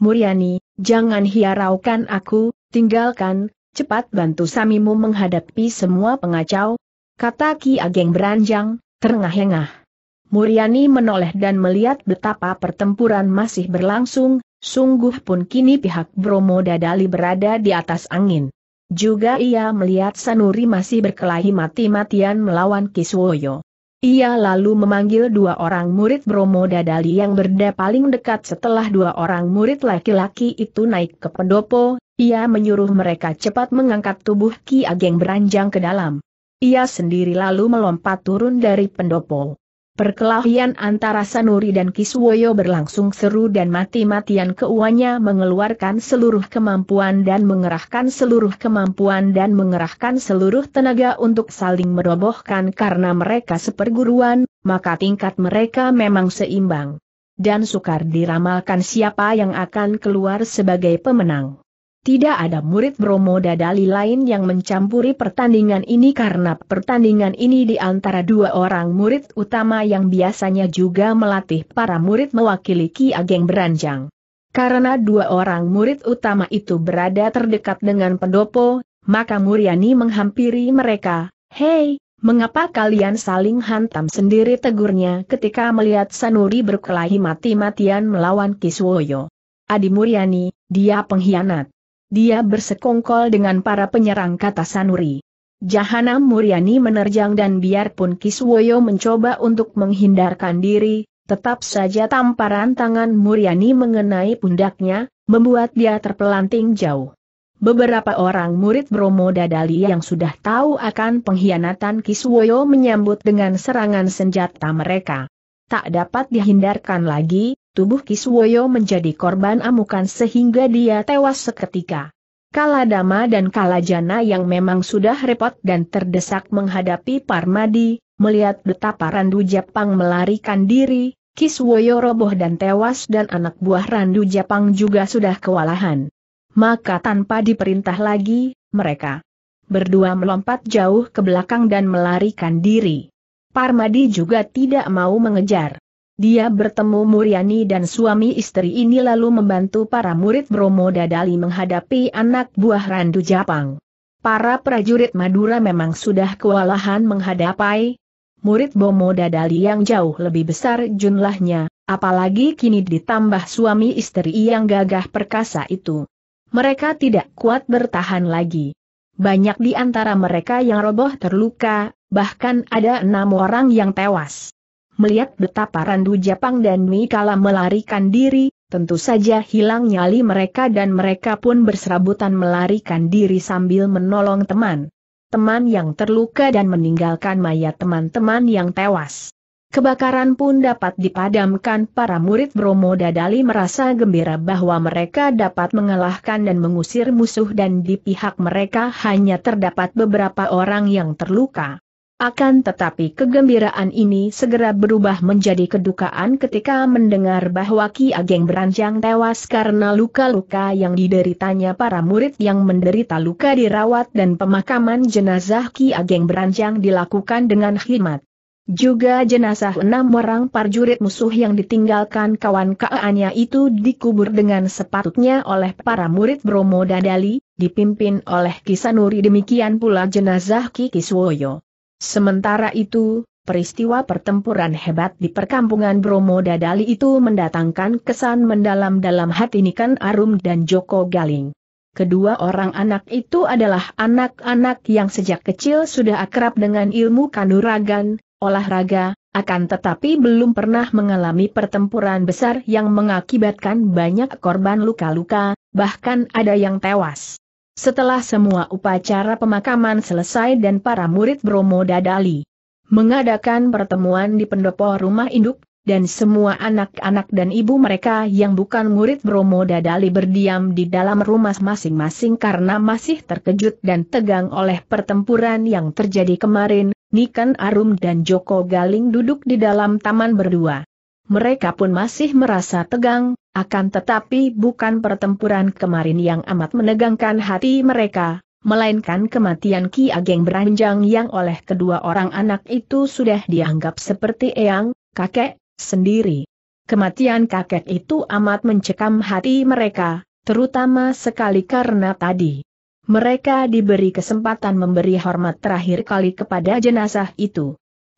Muriani, jangan hiaraukan aku, tinggalkan, cepat bantu samimu menghadapi semua pengacau, kata Ki Ageng beranjang, terengah-engah. Muriani menoleh dan melihat betapa pertempuran masih berlangsung, sungguh pun kini pihak Bromo Dadali berada di atas angin. Juga ia melihat Sanuri masih berkelahi mati-matian melawan Kiswoyo. Ia lalu memanggil dua orang murid Bromo Dadali yang berda paling dekat setelah dua orang murid laki-laki itu naik ke pendopo, ia menyuruh mereka cepat mengangkat tubuh Ki Ageng beranjang ke dalam. Ia sendiri lalu melompat turun dari pendopo. Perkelahian antara Sanuri dan Kiswoyo berlangsung seru dan mati-matian keuannya mengeluarkan seluruh kemampuan dan mengerahkan seluruh kemampuan dan mengerahkan seluruh tenaga untuk saling merobohkan karena mereka seperguruan, maka tingkat mereka memang seimbang. Dan sukar diramalkan siapa yang akan keluar sebagai pemenang. Tidak ada murid Bromo Dadali lain yang mencampuri pertandingan ini karena pertandingan ini di antara dua orang murid utama yang biasanya juga melatih para murid mewakili Ki Ageng Beranjang. Karena dua orang murid utama itu berada terdekat dengan pendopo, maka Muriani menghampiri mereka. Hei, mengapa kalian saling hantam sendiri tegurnya ketika melihat Sanuri berkelahi mati-matian melawan Kiswoyo? Adi Muriani, dia pengkhianat dia bersekongkol dengan para penyerang kata Sanuri. Jahanam Muriani menerjang dan biarpun Kiswoyo mencoba untuk menghindarkan diri, tetap saja tamparan tangan Muriani mengenai pundaknya, membuat dia terpelanting jauh. Beberapa orang murid Bromo Dadali yang sudah tahu akan pengkhianatan Kiswoyo menyambut dengan serangan senjata mereka. Tak dapat dihindarkan lagi, tubuh Kiswoyo menjadi korban amukan sehingga dia tewas seketika. Kaladama dan Kalajana yang memang sudah repot dan terdesak menghadapi Parmadi, melihat betapa Randu Japang melarikan diri, Kiswoyo roboh dan tewas dan anak buah Randu Japang juga sudah kewalahan. Maka tanpa diperintah lagi, mereka berdua melompat jauh ke belakang dan melarikan diri. Parmadi juga tidak mau mengejar. Dia bertemu Muriani dan suami istri ini lalu membantu para murid Bromo Dadali menghadapi anak buah Randu Japang. Para prajurit Madura memang sudah kewalahan menghadapi murid Bromo Dadali yang jauh lebih besar jumlahnya, apalagi kini ditambah suami istri yang gagah perkasa itu. Mereka tidak kuat bertahan lagi. Banyak di antara mereka yang roboh terluka, bahkan ada enam orang yang tewas. Melihat betapa Randu Japang dan Nui Kala melarikan diri, tentu saja hilang nyali mereka dan mereka pun berserabutan melarikan diri sambil menolong teman. Teman yang terluka dan meninggalkan mayat teman-teman yang tewas. Kebakaran pun dapat dipadamkan para murid Bromo Dadali merasa gembira bahwa mereka dapat mengalahkan dan mengusir musuh dan di pihak mereka hanya terdapat beberapa orang yang terluka. Akan tetapi kegembiraan ini segera berubah menjadi kedukaan ketika mendengar bahwa Ki Ageng beranjang tewas karena luka-luka yang dideritanya para murid yang menderita luka dirawat dan pemakaman jenazah Ki Ageng beranjang dilakukan dengan khidmat. Juga jenazah enam orang parjurit musuh yang ditinggalkan kawan kaannya itu dikubur dengan sepatutnya oleh para murid Bromo Dadali, dipimpin oleh Kisanuri demikian pula jenazah Ki Kiswoyo. Sementara itu, peristiwa pertempuran hebat di perkampungan Bromo Dadali itu mendatangkan kesan mendalam dalam hati Nikan Arum dan Joko Galing. Kedua orang anak itu adalah anak-anak yang sejak kecil sudah akrab dengan ilmu kanuragan, olahraga, akan tetapi belum pernah mengalami pertempuran besar yang mengakibatkan banyak korban luka-luka, bahkan ada yang tewas. Setelah semua upacara pemakaman selesai dan para murid Bromo Dadali mengadakan pertemuan di pendopo rumah induk, dan semua anak-anak dan ibu mereka yang bukan murid Bromo Dadali berdiam di dalam rumah masing-masing karena masih terkejut dan tegang oleh pertempuran yang terjadi kemarin, Nikan Arum dan Joko Galing duduk di dalam taman berdua mereka pun masih merasa tegang, akan tetapi bukan pertempuran kemarin yang amat menegangkan hati mereka, melainkan kematian Ki Ageng Beranjang yang oleh kedua orang anak itu sudah dianggap seperti eyang, kakek, sendiri. Kematian kakek itu amat mencekam hati mereka, terutama sekali karena tadi. Mereka diberi kesempatan memberi hormat terakhir kali kepada jenazah itu.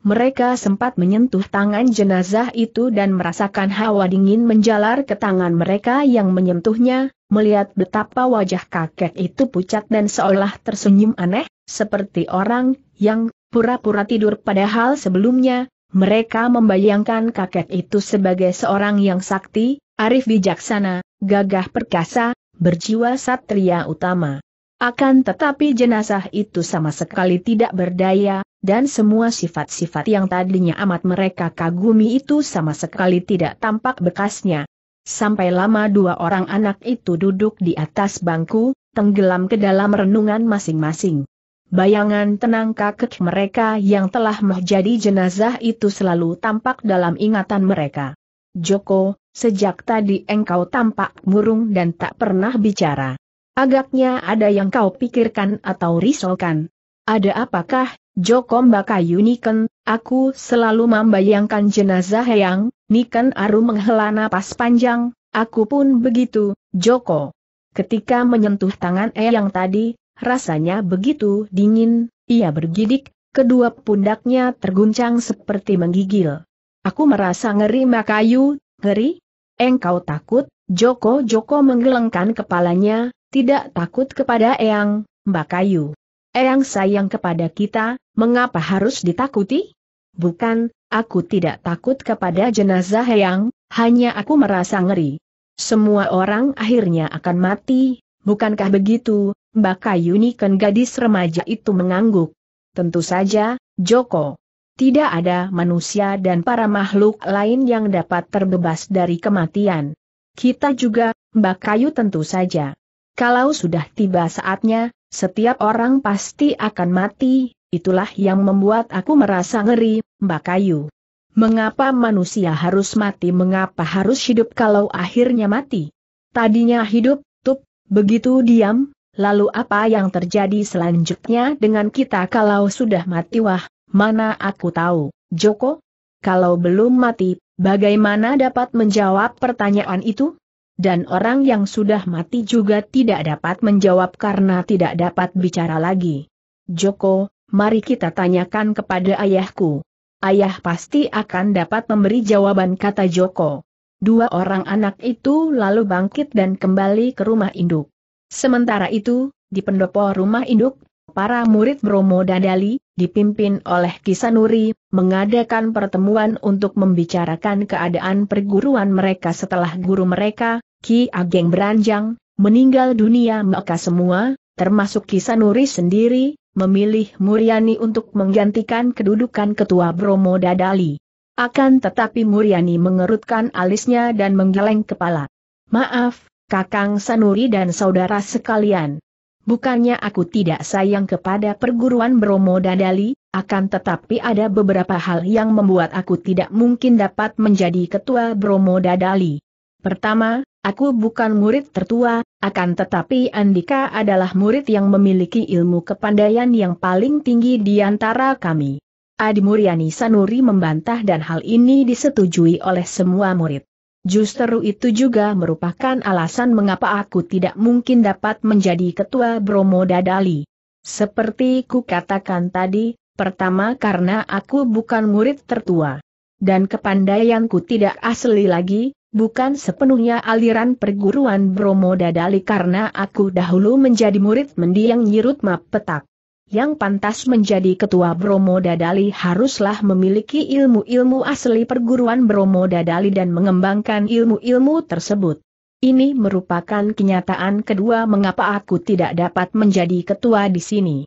Mereka sempat menyentuh tangan jenazah itu dan merasakan hawa dingin menjalar ke tangan mereka yang menyentuhnya, melihat betapa wajah kakek itu pucat dan seolah tersenyum aneh, seperti orang yang pura-pura tidur padahal sebelumnya, mereka membayangkan kakek itu sebagai seorang yang sakti, arif bijaksana, gagah perkasa, berjiwa satria utama. Akan tetapi jenazah itu sama sekali tidak berdaya, dan semua sifat-sifat yang tadinya amat mereka kagumi itu sama sekali tidak tampak bekasnya. Sampai lama dua orang anak itu duduk di atas bangku, tenggelam ke dalam renungan masing-masing. Bayangan tenang kakek mereka yang telah menjadi jenazah itu selalu tampak dalam ingatan mereka. Joko, sejak tadi engkau tampak murung dan tak pernah bicara. Agaknya ada yang kau pikirkan atau risaukan. Ada apakah Joko Mbakayu Niken, aku selalu membayangkan jenazah Heyang, Niken Aru menghela napas panjang, aku pun begitu, Joko. Ketika menyentuh tangan Eyang tadi, rasanya begitu dingin, ia bergidik, kedua pundaknya terguncang seperti menggigil. Aku merasa ngeri Mbakayu, ngeri? Engkau takut? Joko-Joko menggelengkan kepalanya, tidak takut kepada Eyang, Mbakayu. Eyang sayang kepada kita, Mengapa harus ditakuti? Bukan, aku tidak takut kepada jenazah yang, hanya aku merasa ngeri. Semua orang akhirnya akan mati, bukankah begitu? Mbak Kayuni kan gadis remaja itu mengangguk. Tentu saja, Joko. Tidak ada manusia dan para makhluk lain yang dapat terbebas dari kematian. Kita juga, Mbak Kayu tentu saja. Kalau sudah tiba saatnya, setiap orang pasti akan mati, Itulah yang membuat aku merasa ngeri, Mbak Kayu. Mengapa manusia harus mati mengapa harus hidup kalau akhirnya mati? Tadinya hidup, tup, begitu diam, lalu apa yang terjadi selanjutnya dengan kita kalau sudah mati wah, mana aku tahu, Joko? Kalau belum mati, bagaimana dapat menjawab pertanyaan itu? Dan orang yang sudah mati juga tidak dapat menjawab karena tidak dapat bicara lagi. Joko, mari kita tanyakan kepada ayahku. Ayah pasti akan dapat memberi jawaban kata Joko. Dua orang anak itu lalu bangkit dan kembali ke rumah induk. Sementara itu, di pendopo rumah induk, para murid Bromo Dadali, dipimpin oleh Kisanuri, mengadakan pertemuan untuk membicarakan keadaan perguruan mereka setelah guru mereka, Ki Ageng Beranjang, meninggal dunia maka semua, termasuk Kisanuri sendiri, memilih Muriani untuk menggantikan kedudukan Ketua Bromo Dadali. Akan tetapi Muriani mengerutkan alisnya dan menggeleng kepala. Maaf, Kakang Sanuri dan saudara sekalian. Bukannya aku tidak sayang kepada perguruan Bromo Dadali, akan tetapi ada beberapa hal yang membuat aku tidak mungkin dapat menjadi ketua Bromo Dadali. Pertama, Aku bukan murid tertua, akan tetapi Andika adalah murid yang memiliki ilmu kepandaian yang paling tinggi di antara kami. Adi Muryani Sanuri membantah dan hal ini disetujui oleh semua murid. Justru itu juga merupakan alasan mengapa aku tidak mungkin dapat menjadi ketua Bromo Dadali. Seperti ku katakan tadi, pertama karena aku bukan murid tertua. Dan kepandaianku tidak asli lagi, bukan sepenuhnya aliran perguruan Bromo Dadali karena aku dahulu menjadi murid mendiang Nyirut Map Petak. Yang pantas menjadi ketua Bromo Dadali haruslah memiliki ilmu-ilmu asli perguruan Bromo Dadali dan mengembangkan ilmu-ilmu tersebut. Ini merupakan kenyataan kedua mengapa aku tidak dapat menjadi ketua di sini.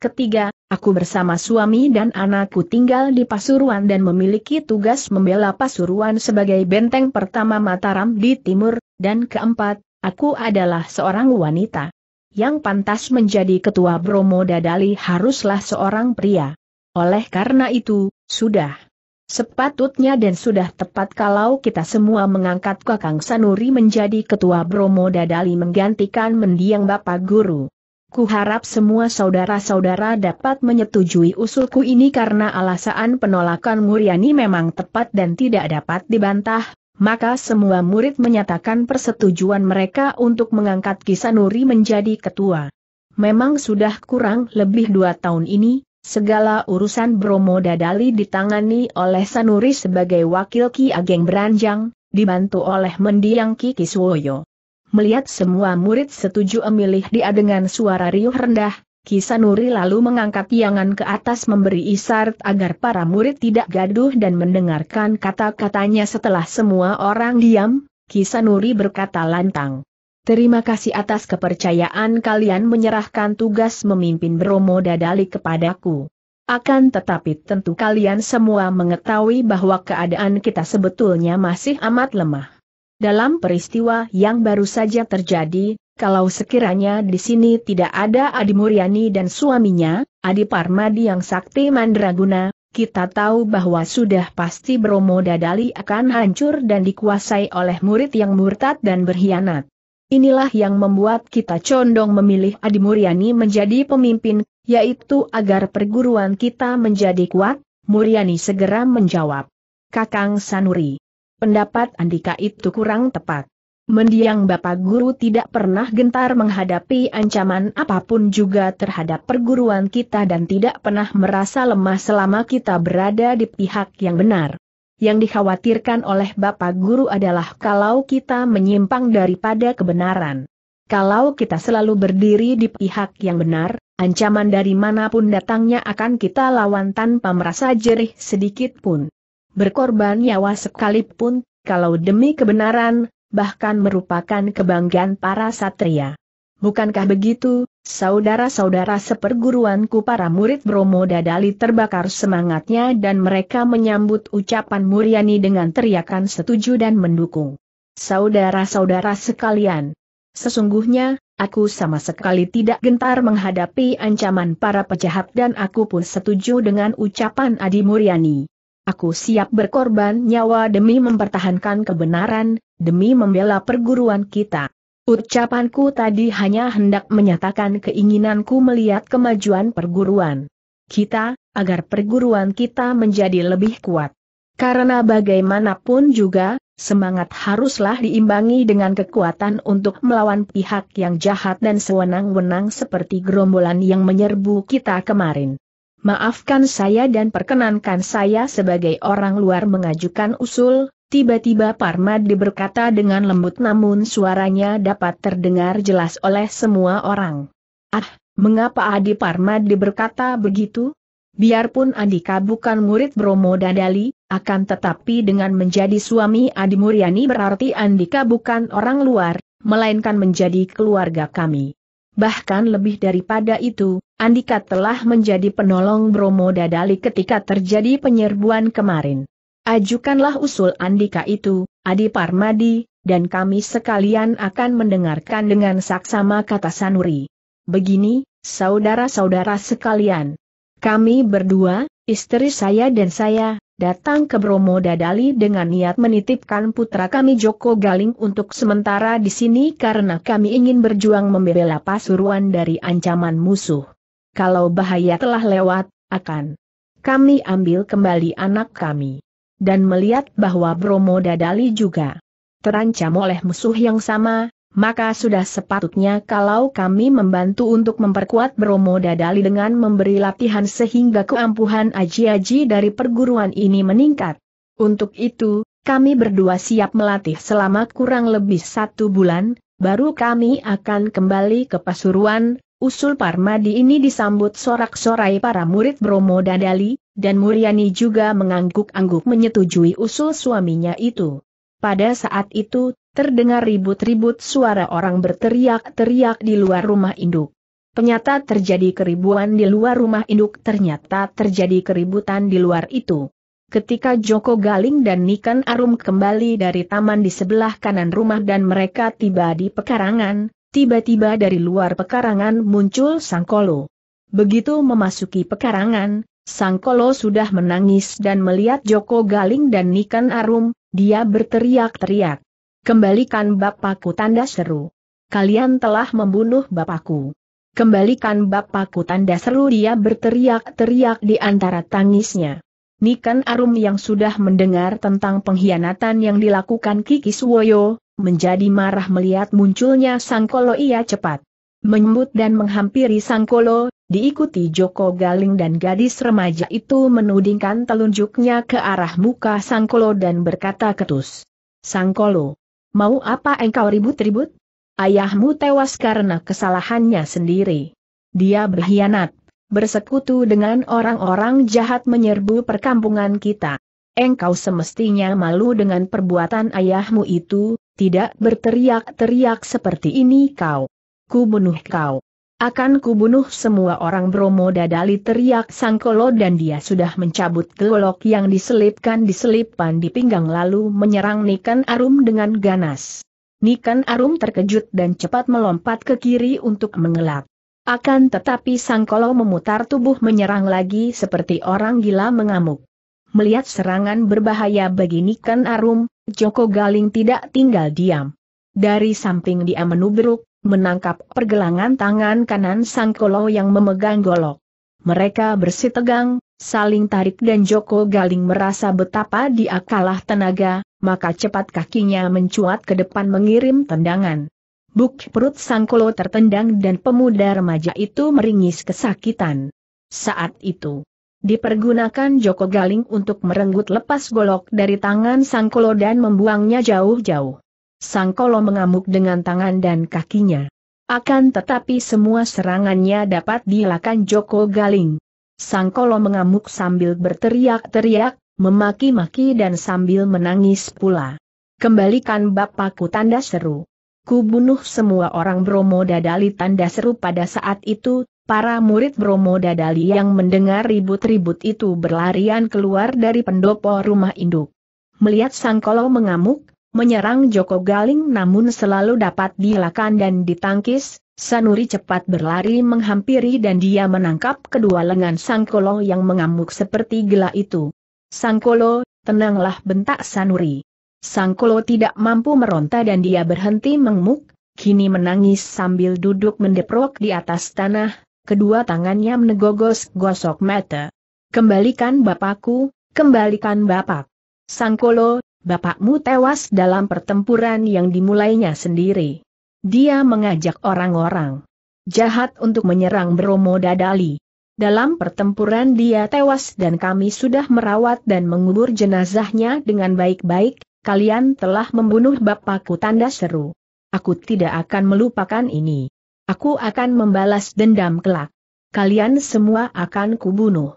Ketiga, aku bersama suami dan anakku tinggal di Pasuruan dan memiliki tugas membela Pasuruan sebagai benteng pertama Mataram di timur, dan keempat, aku adalah seorang wanita. Yang pantas menjadi ketua Bromo Dadali haruslah seorang pria. Oleh karena itu, sudah sepatutnya dan sudah tepat kalau kita semua mengangkat Kakang Sanuri menjadi ketua Bromo Dadali menggantikan mendiang Bapak Guru. Kuharap semua saudara-saudara dapat menyetujui usulku ini karena alasan penolakan Muriani memang tepat dan tidak dapat dibantah, maka semua murid menyatakan persetujuan mereka untuk mengangkat Kisanuri menjadi ketua. Memang sudah kurang lebih dua tahun ini, segala urusan Bromo Dadali ditangani oleh Sanuri sebagai wakil Ki Ageng Beranjang, dibantu oleh mendiang Ki Kiswoyo. Melihat semua murid setuju memilih dia dengan suara riuh rendah, Kisanuri lalu mengangkat tiangan ke atas memberi isyarat agar para murid tidak gaduh dan mendengarkan kata-katanya setelah semua orang diam, Kisanuri berkata lantang. Terima kasih atas kepercayaan kalian menyerahkan tugas memimpin Bromo Dadali kepadaku. Akan tetapi tentu kalian semua mengetahui bahwa keadaan kita sebetulnya masih amat lemah. Dalam peristiwa yang baru saja terjadi, kalau sekiranya di sini tidak ada Adi Muryani dan suaminya, Adi Parmadi yang sakti mandraguna, kita tahu bahwa sudah pasti Bromo Dadali akan hancur dan dikuasai oleh murid yang murtad dan berkhianat. Inilah yang membuat kita condong memilih Adi Muryani menjadi pemimpin, yaitu agar perguruan kita menjadi kuat, Muryani segera menjawab. Kakang Sanuri pendapat Andika itu kurang tepat. Mendiang Bapak Guru tidak pernah gentar menghadapi ancaman apapun juga terhadap perguruan kita dan tidak pernah merasa lemah selama kita berada di pihak yang benar. Yang dikhawatirkan oleh Bapak Guru adalah kalau kita menyimpang daripada kebenaran. Kalau kita selalu berdiri di pihak yang benar, ancaman dari manapun datangnya akan kita lawan tanpa merasa jerih sedikit pun berkorban nyawa sekalipun, kalau demi kebenaran, bahkan merupakan kebanggaan para satria. Bukankah begitu, saudara-saudara seperguruanku para murid Bromo Dadali terbakar semangatnya dan mereka menyambut ucapan Muryani dengan teriakan setuju dan mendukung. Saudara-saudara sekalian, sesungguhnya, aku sama sekali tidak gentar menghadapi ancaman para pejahat dan aku pun setuju dengan ucapan Adi Muryani. Aku siap berkorban nyawa demi mempertahankan kebenaran, demi membela perguruan kita. Ucapanku tadi hanya hendak menyatakan keinginanku melihat kemajuan perguruan kita, agar perguruan kita menjadi lebih kuat. Karena bagaimanapun juga, semangat haruslah diimbangi dengan kekuatan untuk melawan pihak yang jahat dan sewenang-wenang seperti gerombolan yang menyerbu kita kemarin. Maafkan saya dan perkenankan saya sebagai orang luar mengajukan usul, tiba-tiba Parmadi berkata dengan lembut namun suaranya dapat terdengar jelas oleh semua orang. Ah, mengapa Adi Parmadi berkata begitu? Biarpun Andika bukan murid Bromo Dadali, akan tetapi dengan menjadi suami Adi Muryani berarti Andika bukan orang luar, melainkan menjadi keluarga kami bahkan lebih daripada itu, Andika telah menjadi penolong Bromo Dadali ketika terjadi penyerbuan kemarin. Ajukanlah usul Andika itu, Adi Parmadi, dan kami sekalian akan mendengarkan dengan saksama kata Sanuri. Begini, saudara-saudara sekalian. Kami berdua, istri saya dan saya, datang ke Bromo Dadali dengan niat menitipkan putra kami Joko Galing untuk sementara di sini karena kami ingin berjuang membela Pasuruan dari ancaman musuh. Kalau bahaya telah lewat, akan kami ambil kembali anak kami. Dan melihat bahwa Bromo Dadali juga terancam oleh musuh yang sama, maka sudah sepatutnya kalau kami membantu untuk memperkuat Bromo Dadali dengan memberi latihan sehingga keampuhan aji-aji dari perguruan ini meningkat. Untuk itu, kami berdua siap melatih selama kurang lebih satu bulan, baru kami akan kembali ke Pasuruan, usul Parmadi ini disambut sorak-sorai para murid Bromo Dadali, dan Muryani juga mengangguk-angguk menyetujui usul suaminya itu. Pada saat itu, terdengar ribut-ribut suara orang berteriak-teriak di luar rumah induk. Ternyata terjadi keribuan di luar rumah induk ternyata terjadi keributan di luar itu. Ketika Joko Galing dan Nikan Arum kembali dari taman di sebelah kanan rumah dan mereka tiba di pekarangan, tiba-tiba dari luar pekarangan muncul Sangkolo. Begitu memasuki pekarangan, Sangkolo sudah menangis dan melihat Joko Galing dan Nikan Arum, dia berteriak-teriak. Kembalikan bapakku tanda seru. Kalian telah membunuh bapakku. Kembalikan bapakku tanda seru dia berteriak-teriak di antara tangisnya. Nikan Arum yang sudah mendengar tentang pengkhianatan yang dilakukan Kiki Suwoyo, menjadi marah melihat munculnya Sangkolo ia cepat. Menyebut dan menghampiri Sangkolo, diikuti Joko Galing dan gadis remaja itu menudingkan telunjuknya ke arah muka Sangkolo dan berkata ketus. Sangkolo, Mau apa engkau ribut-ribut? Ayahmu tewas karena kesalahannya sendiri. Dia berkhianat, bersekutu dengan orang-orang jahat menyerbu perkampungan kita. Engkau semestinya malu dengan perbuatan ayahmu itu, tidak berteriak-teriak seperti ini kau. Ku bunuh kau. Akan kubunuh semua orang Bromo Dadali teriak Sangkolo dan dia sudah mencabut golok yang diselipkan di selipan di pinggang lalu menyerang Nikan Arum dengan ganas. Nikan Arum terkejut dan cepat melompat ke kiri untuk mengelak. Akan tetapi Sangkolo memutar tubuh menyerang lagi seperti orang gila mengamuk. Melihat serangan berbahaya bagi Nikan Arum, Joko Galing tidak tinggal diam. Dari samping dia menubruk, menangkap pergelangan tangan kanan Sang Kolo yang memegang golok. Mereka bersitegang, saling tarik dan Joko Galing merasa betapa dia kalah tenaga, maka cepat kakinya mencuat ke depan mengirim tendangan. Buk perut sang kolo tertendang dan pemuda remaja itu meringis kesakitan. Saat itu, dipergunakan Joko Galing untuk merenggut lepas golok dari tangan Sangkolo dan membuangnya jauh-jauh. Sang Kolo mengamuk dengan tangan dan kakinya. Akan tetapi semua serangannya dapat dilakukan Joko Galing. Sang Kolo mengamuk sambil berteriak-teriak, memaki-maki dan sambil menangis pula. Kembalikan bapakku tanda seru. Ku bunuh semua orang Bromo Dadali tanda seru pada saat itu, para murid Bromo Dadali yang mendengar ribut-ribut itu berlarian keluar dari pendopo rumah induk. Melihat Sangkolo mengamuk, menyerang Joko Galing namun selalu dapat dielakkan dan ditangkis, Sanuri cepat berlari menghampiri dan dia menangkap kedua lengan Sangkolo yang mengamuk seperti gila itu. Sangkolo, tenanglah bentak Sanuri. Sangkolo tidak mampu meronta dan dia berhenti mengemuk, kini menangis sambil duduk mendeprok di atas tanah, kedua tangannya menegogos-gosok mata. Kembalikan bapakku, kembalikan bapak. Sangkolo, bapakmu tewas dalam pertempuran yang dimulainya sendiri. Dia mengajak orang-orang jahat untuk menyerang Bromo Dadali. Dalam pertempuran dia tewas dan kami sudah merawat dan mengubur jenazahnya dengan baik-baik, kalian telah membunuh bapakku tanda seru. Aku tidak akan melupakan ini. Aku akan membalas dendam kelak. Kalian semua akan kubunuh.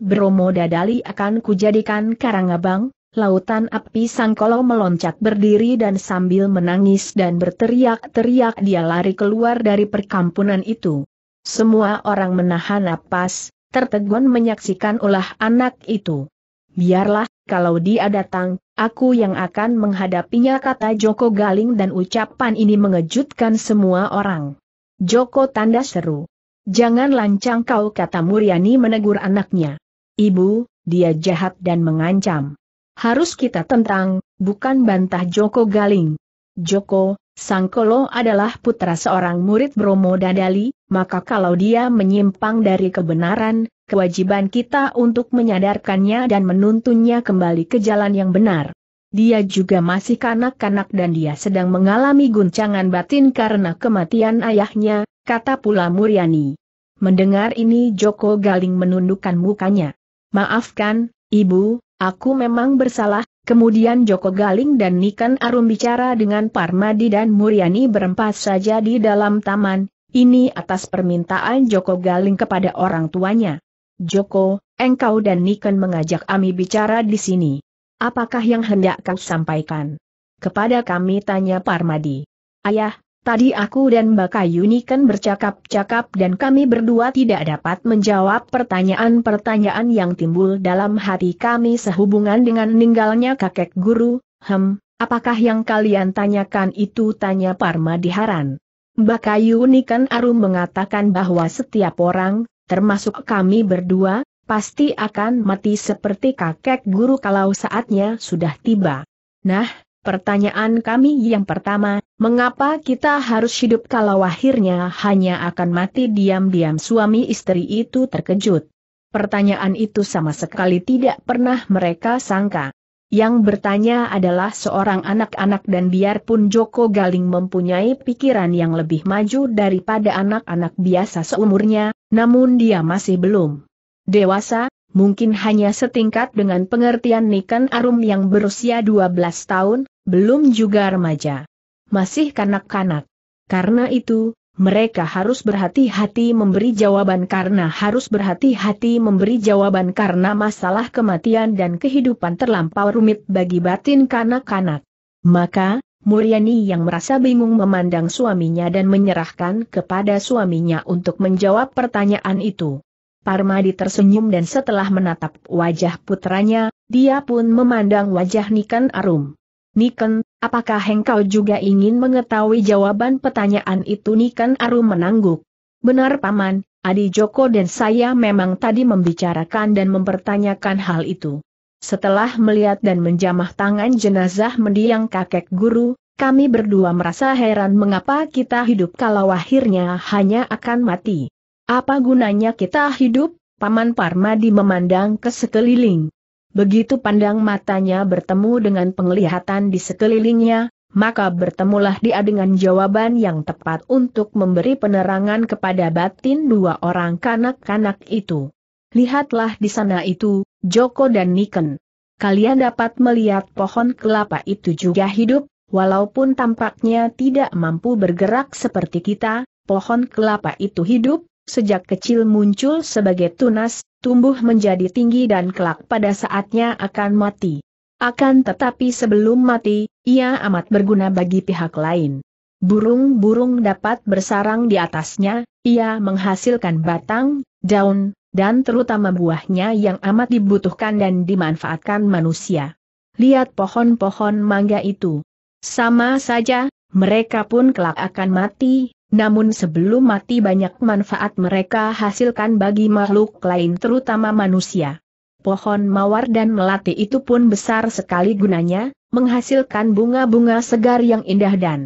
Bromo Dadali akan kujadikan Karangabang, Lautan api sangkolo meloncat berdiri dan sambil menangis dan berteriak-teriak dia lari keluar dari perkampunan itu. Semua orang menahan napas, tertegun menyaksikan ulah anak itu. Biarlah, kalau dia datang, aku yang akan menghadapinya kata Joko Galing dan ucapan ini mengejutkan semua orang. Joko tanda seru. Jangan lancang kau kata Muriani menegur anaknya. Ibu, dia jahat dan mengancam harus kita tentang, bukan bantah Joko Galing. Joko, Sangkolo adalah putra seorang murid Bromo Dadali, maka kalau dia menyimpang dari kebenaran, kewajiban kita untuk menyadarkannya dan menuntunnya kembali ke jalan yang benar. Dia juga masih kanak-kanak dan dia sedang mengalami guncangan batin karena kematian ayahnya, kata pula Muryani. Mendengar ini Joko Galing menundukkan mukanya. Maafkan, Ibu, Aku memang bersalah, kemudian Joko Galing dan Nikan Arum bicara dengan Parmadi dan Muriani berempat saja di dalam taman, ini atas permintaan Joko Galing kepada orang tuanya. Joko, engkau dan Nikan mengajak Ami bicara di sini. Apakah yang hendak kau sampaikan? Kepada kami tanya Parmadi. Ayah, Tadi aku dan Mbak kan bercakap-cakap dan kami berdua tidak dapat menjawab pertanyaan-pertanyaan yang timbul dalam hati kami sehubungan dengan meninggalnya kakek guru, hem, apakah yang kalian tanyakan itu tanya Parma Diharan. Mbak kan Arum mengatakan bahwa setiap orang, termasuk kami berdua, pasti akan mati seperti kakek guru kalau saatnya sudah tiba. Nah, pertanyaan kami yang pertama, Mengapa kita harus hidup kalau akhirnya hanya akan mati diam-diam suami istri itu terkejut? Pertanyaan itu sama sekali tidak pernah mereka sangka. Yang bertanya adalah seorang anak-anak dan biarpun Joko Galing mempunyai pikiran yang lebih maju daripada anak-anak biasa seumurnya, namun dia masih belum dewasa, mungkin hanya setingkat dengan pengertian Niken Arum yang berusia 12 tahun, belum juga remaja masih kanak-kanak. Karena itu, mereka harus berhati-hati memberi jawaban karena harus berhati-hati memberi jawaban karena masalah kematian dan kehidupan terlampau rumit bagi batin kanak-kanak. Maka, Muryani yang merasa bingung memandang suaminya dan menyerahkan kepada suaminya untuk menjawab pertanyaan itu. Parmadi tersenyum dan setelah menatap wajah putranya, dia pun memandang wajah Nikan Arum. Niken, apakah engkau juga ingin mengetahui jawaban pertanyaan itu Niken Arum menangguk. Benar Paman, Adi Joko dan saya memang tadi membicarakan dan mempertanyakan hal itu. Setelah melihat dan menjamah tangan jenazah mendiang kakek guru, kami berdua merasa heran mengapa kita hidup kalau akhirnya hanya akan mati. Apa gunanya kita hidup? Paman Parmadi memandang ke sekeliling. Begitu pandang matanya bertemu dengan penglihatan di sekelilingnya, maka bertemulah dia dengan jawaban yang tepat untuk memberi penerangan kepada batin dua orang kanak-kanak itu. Lihatlah di sana itu, Joko dan Niken. Kalian dapat melihat pohon kelapa itu juga hidup, walaupun tampaknya tidak mampu bergerak seperti kita, pohon kelapa itu hidup, sejak kecil muncul sebagai tunas, tumbuh menjadi tinggi dan kelak pada saatnya akan mati. Akan tetapi sebelum mati, ia amat berguna bagi pihak lain. Burung-burung dapat bersarang di atasnya, ia menghasilkan batang, daun, dan terutama buahnya yang amat dibutuhkan dan dimanfaatkan manusia. Lihat pohon-pohon mangga itu. Sama saja, mereka pun kelak akan mati, namun sebelum mati banyak manfaat mereka hasilkan bagi makhluk lain terutama manusia. Pohon mawar dan melati itu pun besar sekali gunanya, menghasilkan bunga-bunga segar yang indah dan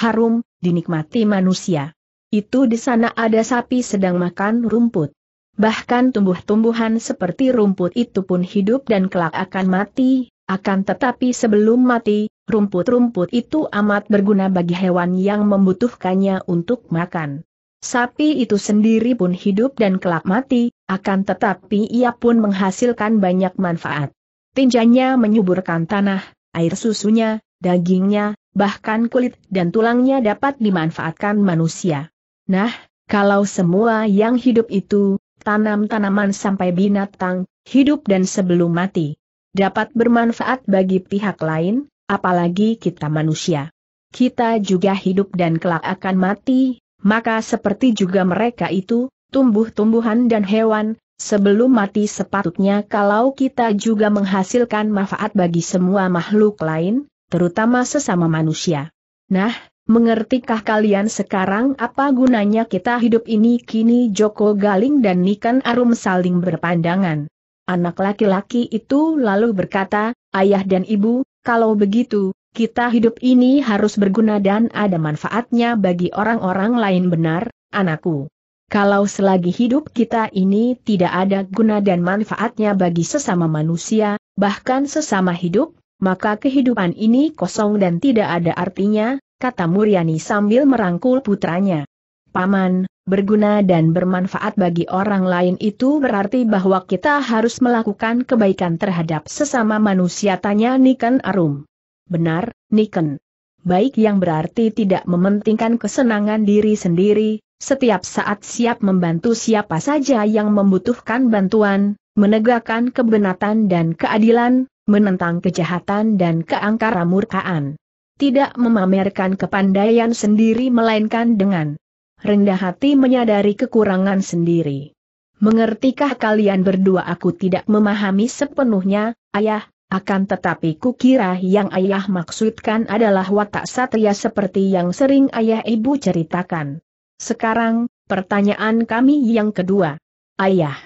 harum, dinikmati manusia. Itu di sana ada sapi sedang makan rumput. Bahkan tumbuh-tumbuhan seperti rumput itu pun hidup dan kelak akan mati, akan tetapi sebelum mati, Rumput-rumput itu amat berguna bagi hewan yang membutuhkannya untuk makan. Sapi itu sendiri pun hidup dan kelak mati, akan tetapi ia pun menghasilkan banyak manfaat. Tinjanya menyuburkan tanah, air susunya, dagingnya, bahkan kulit dan tulangnya dapat dimanfaatkan manusia. Nah, kalau semua yang hidup itu, tanam-tanaman sampai binatang, hidup dan sebelum mati, dapat bermanfaat bagi pihak lain, apalagi kita manusia. Kita juga hidup dan kelak akan mati, maka seperti juga mereka itu, tumbuh-tumbuhan dan hewan, sebelum mati sepatutnya kalau kita juga menghasilkan manfaat bagi semua makhluk lain, terutama sesama manusia. Nah, mengertikah kalian sekarang apa gunanya kita hidup ini? Kini Joko Galing dan Nikan Arum saling berpandangan. Anak laki-laki itu lalu berkata, ayah dan ibu, kalau begitu, kita hidup ini harus berguna dan ada manfaatnya bagi orang-orang lain benar, anakku. Kalau selagi hidup kita ini tidak ada guna dan manfaatnya bagi sesama manusia, bahkan sesama hidup, maka kehidupan ini kosong dan tidak ada artinya, kata Muryani sambil merangkul putranya. Paman, berguna dan bermanfaat bagi orang lain itu berarti bahwa kita harus melakukan kebaikan terhadap sesama manusia tanya Niken Arum. Benar, Niken. Baik yang berarti tidak mementingkan kesenangan diri sendiri, setiap saat siap membantu siapa saja yang membutuhkan bantuan, menegakkan kebenaran dan keadilan, menentang kejahatan dan keangkara murkaan. Tidak memamerkan kepandaian sendiri melainkan dengan rendah hati menyadari kekurangan sendiri. Mengertikah kalian berdua aku tidak memahami sepenuhnya, ayah, akan tetapi kukira yang ayah maksudkan adalah watak satria seperti yang sering ayah ibu ceritakan. Sekarang, pertanyaan kami yang kedua. Ayah,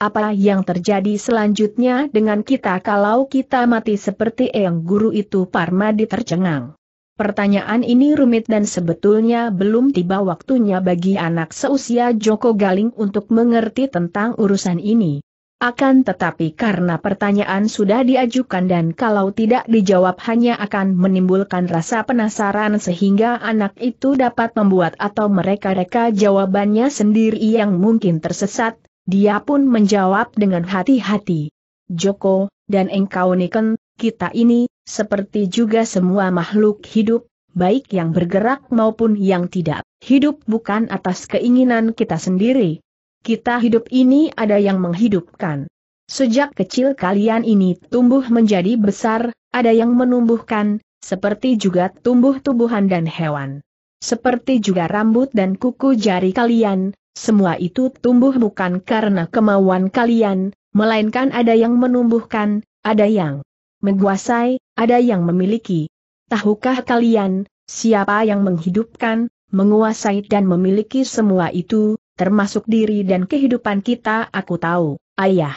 apa yang terjadi selanjutnya dengan kita kalau kita mati seperti yang guru itu Parmadi tercengang? Pertanyaan ini rumit dan sebetulnya belum tiba waktunya bagi anak seusia Joko Galing untuk mengerti tentang urusan ini. Akan tetapi karena pertanyaan sudah diajukan dan kalau tidak dijawab hanya akan menimbulkan rasa penasaran sehingga anak itu dapat membuat atau mereka-reka jawabannya sendiri yang mungkin tersesat, dia pun menjawab dengan hati-hati. Joko, dan engkau Niken, kita ini, seperti juga semua makhluk hidup, baik yang bergerak maupun yang tidak. Hidup bukan atas keinginan kita sendiri. Kita hidup ini ada yang menghidupkan. Sejak kecil kalian ini tumbuh menjadi besar, ada yang menumbuhkan, seperti juga tumbuh-tumbuhan dan hewan. Seperti juga rambut dan kuku jari kalian, semua itu tumbuh bukan karena kemauan kalian, melainkan ada yang menumbuhkan, ada yang menguasai, ada yang memiliki. Tahukah kalian, siapa yang menghidupkan, menguasai dan memiliki semua itu, termasuk diri dan kehidupan kita aku tahu, ayah.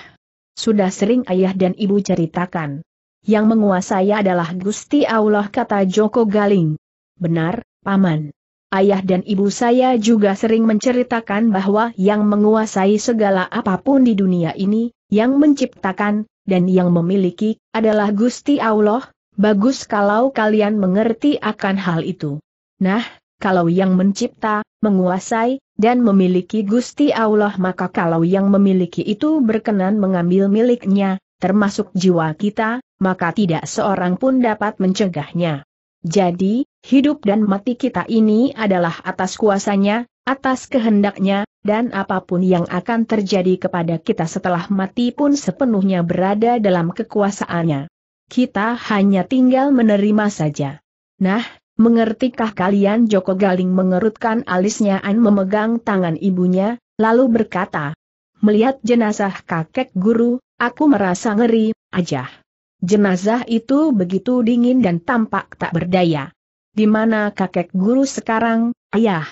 Sudah sering ayah dan ibu ceritakan. Yang menguasai adalah Gusti Allah kata Joko Galing. Benar, Paman. Ayah dan ibu saya juga sering menceritakan bahwa yang menguasai segala apapun di dunia ini, yang menciptakan, dan yang memiliki, adalah Gusti Allah, bagus kalau kalian mengerti akan hal itu. Nah, kalau yang mencipta, menguasai, dan memiliki Gusti Allah maka kalau yang memiliki itu berkenan mengambil miliknya, termasuk jiwa kita, maka tidak seorang pun dapat mencegahnya. Jadi, hidup dan mati kita ini adalah atas kuasanya, atas kehendaknya, dan apapun yang akan terjadi kepada kita setelah mati pun sepenuhnya berada dalam kekuasaannya. Kita hanya tinggal menerima saja. Nah, mengertikah kalian Joko Galing mengerutkan alisnya dan memegang tangan ibunya, lalu berkata, Melihat jenazah kakek guru, aku merasa ngeri, Aja, Jenazah itu begitu dingin dan tampak tak berdaya. Di mana kakek guru sekarang, ayah?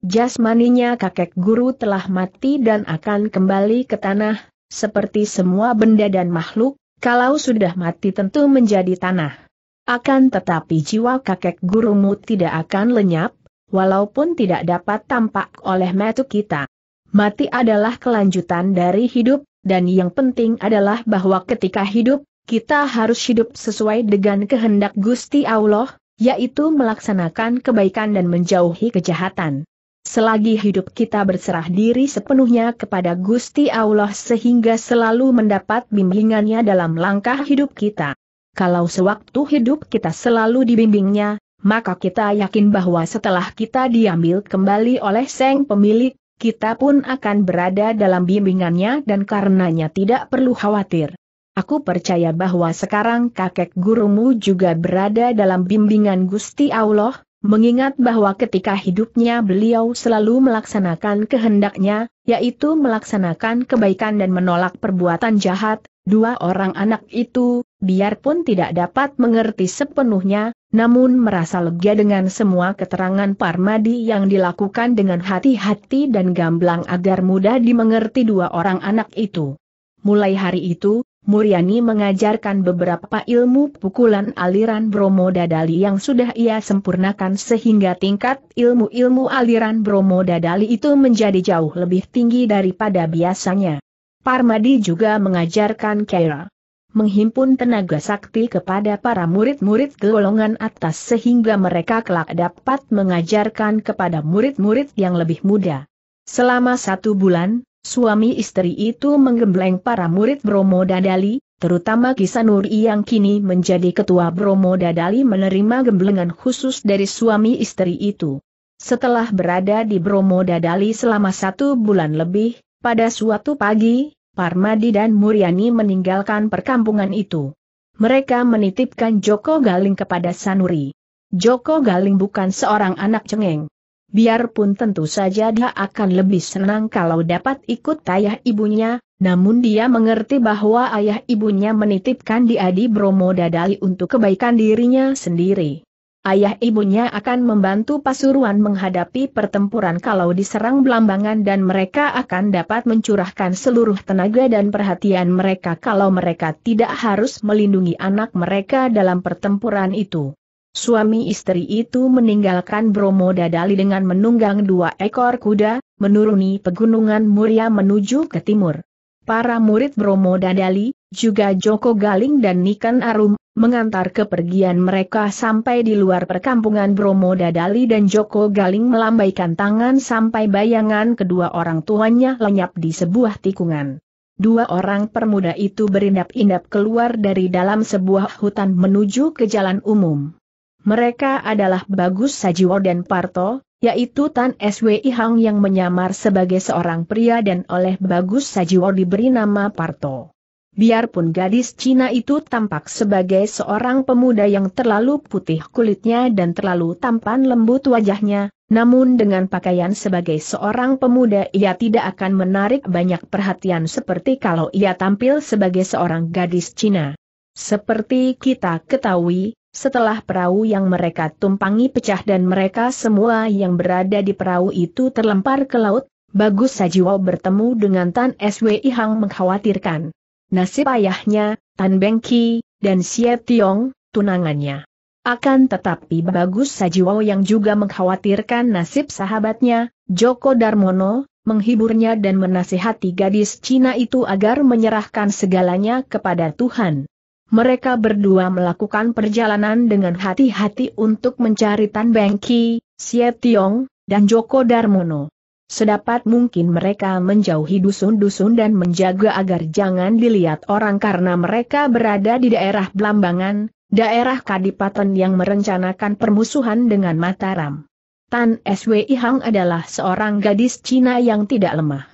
Jasmaninya kakek guru telah mati dan akan kembali ke tanah, seperti semua benda dan makhluk, kalau sudah mati tentu menjadi tanah. Akan tetapi jiwa kakek gurumu tidak akan lenyap, walaupun tidak dapat tampak oleh metu kita. Mati adalah kelanjutan dari hidup, dan yang penting adalah bahwa ketika hidup, kita harus hidup sesuai dengan kehendak Gusti Allah, yaitu melaksanakan kebaikan dan menjauhi kejahatan. Selagi hidup kita berserah diri sepenuhnya kepada Gusti Allah sehingga selalu mendapat bimbingannya dalam langkah hidup kita. Kalau sewaktu hidup kita selalu dibimbingnya, maka kita yakin bahwa setelah kita diambil kembali oleh Seng Pemilik, kita pun akan berada dalam bimbingannya dan karenanya tidak perlu khawatir. Aku percaya bahwa sekarang kakek gurumu juga berada dalam bimbingan Gusti Allah, Mengingat bahwa ketika hidupnya beliau selalu melaksanakan kehendaknya, yaitu melaksanakan kebaikan dan menolak perbuatan jahat, dua orang anak itu, biarpun tidak dapat mengerti sepenuhnya, namun merasa lega dengan semua keterangan Parmadi yang dilakukan dengan hati-hati dan gamblang agar mudah dimengerti dua orang anak itu. Mulai hari itu, Muryani mengajarkan beberapa ilmu pukulan aliran Bromo Dadali yang sudah ia sempurnakan sehingga tingkat ilmu-ilmu aliran Bromo Dadali itu menjadi jauh lebih tinggi daripada biasanya. Parmadi juga mengajarkan Kera menghimpun tenaga sakti kepada para murid-murid golongan atas sehingga mereka kelak dapat mengajarkan kepada murid-murid yang lebih muda. Selama satu bulan, Suami istri itu menggembleng para murid Bromo Dadali, terutama Kisanuri yang kini menjadi ketua Bromo Dadali menerima gemblengan khusus dari suami istri itu. Setelah berada di Bromo Dadali selama satu bulan lebih, pada suatu pagi, Parmadi dan Muryani meninggalkan perkampungan itu. Mereka menitipkan Joko Galing kepada Sanuri. Joko Galing bukan seorang anak cengeng biarpun tentu saja dia akan lebih senang kalau dapat ikut ayah ibunya, namun dia mengerti bahwa ayah ibunya menitipkan di Adi Bromo Dadali untuk kebaikan dirinya sendiri. Ayah ibunya akan membantu Pasuruan menghadapi pertempuran kalau diserang Belambangan dan mereka akan dapat mencurahkan seluruh tenaga dan perhatian mereka kalau mereka tidak harus melindungi anak mereka dalam pertempuran itu. Suami istri itu meninggalkan Bromo Dadali dengan menunggang dua ekor kuda, menuruni pegunungan Muria menuju ke timur. Para murid Bromo Dadali, juga Joko Galing dan Nikan Arum, mengantar kepergian mereka sampai di luar perkampungan Bromo Dadali dan Joko Galing melambaikan tangan sampai bayangan kedua orang tuanya lenyap di sebuah tikungan. Dua orang permuda itu berindap-indap keluar dari dalam sebuah hutan menuju ke jalan umum. Mereka adalah Bagus Sajiwo dan Parto, yaitu Tan SWI Hang yang menyamar sebagai seorang pria dan oleh Bagus Sajiwo diberi nama Parto. Biarpun gadis Cina itu tampak sebagai seorang pemuda yang terlalu putih kulitnya dan terlalu tampan lembut wajahnya, namun dengan pakaian sebagai seorang pemuda ia tidak akan menarik banyak perhatian seperti kalau ia tampil sebagai seorang gadis Cina. Seperti kita ketahui, setelah perahu yang mereka tumpangi pecah dan mereka semua yang berada di perahu itu terlempar ke laut, Bagus Sajiwo bertemu dengan Tan SWI Hang mengkhawatirkan. Nasib ayahnya, Tan Bengki, dan Xie Tiong, tunangannya. Akan tetapi Bagus Sajiwo yang juga mengkhawatirkan nasib sahabatnya, Joko Darmono, menghiburnya dan menasihati gadis Cina itu agar menyerahkan segalanya kepada Tuhan mereka berdua melakukan perjalanan dengan hati-hati untuk mencari Tan Beng Ki, Tiong, dan Joko Darmono. Sedapat mungkin mereka menjauhi dusun-dusun dan menjaga agar jangan dilihat orang karena mereka berada di daerah Blambangan, daerah Kadipaten yang merencanakan permusuhan dengan Mataram. Tan Swi Hang adalah seorang gadis Cina yang tidak lemah.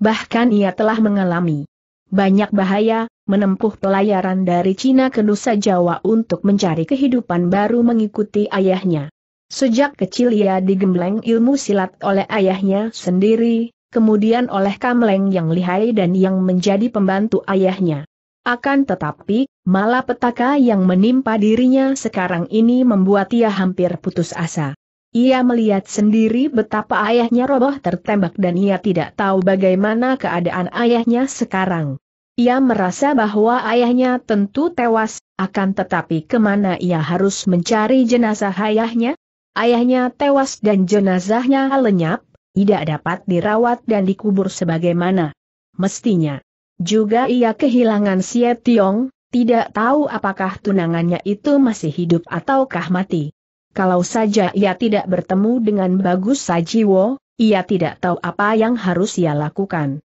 Bahkan ia telah mengalami banyak bahaya, menempuh pelayaran dari Cina ke Nusa Jawa untuk mencari kehidupan baru mengikuti ayahnya. Sejak kecil ia digembleng ilmu silat oleh ayahnya sendiri, kemudian oleh Kamleng yang lihai dan yang menjadi pembantu ayahnya. Akan tetapi, malapetaka yang menimpa dirinya sekarang ini membuat ia hampir putus asa. Ia melihat sendiri betapa ayahnya roboh tertembak dan ia tidak tahu bagaimana keadaan ayahnya sekarang. Ia merasa bahwa ayahnya tentu tewas, akan tetapi kemana ia harus mencari jenazah ayahnya? Ayahnya tewas dan jenazahnya lenyap, tidak dapat dirawat dan dikubur sebagaimana mestinya. Juga ia kehilangan Sie Tiong, tidak tahu apakah tunangannya itu masih hidup ataukah mati. Kalau saja ia tidak bertemu dengan Bagus Sajiwo, ia tidak tahu apa yang harus ia lakukan.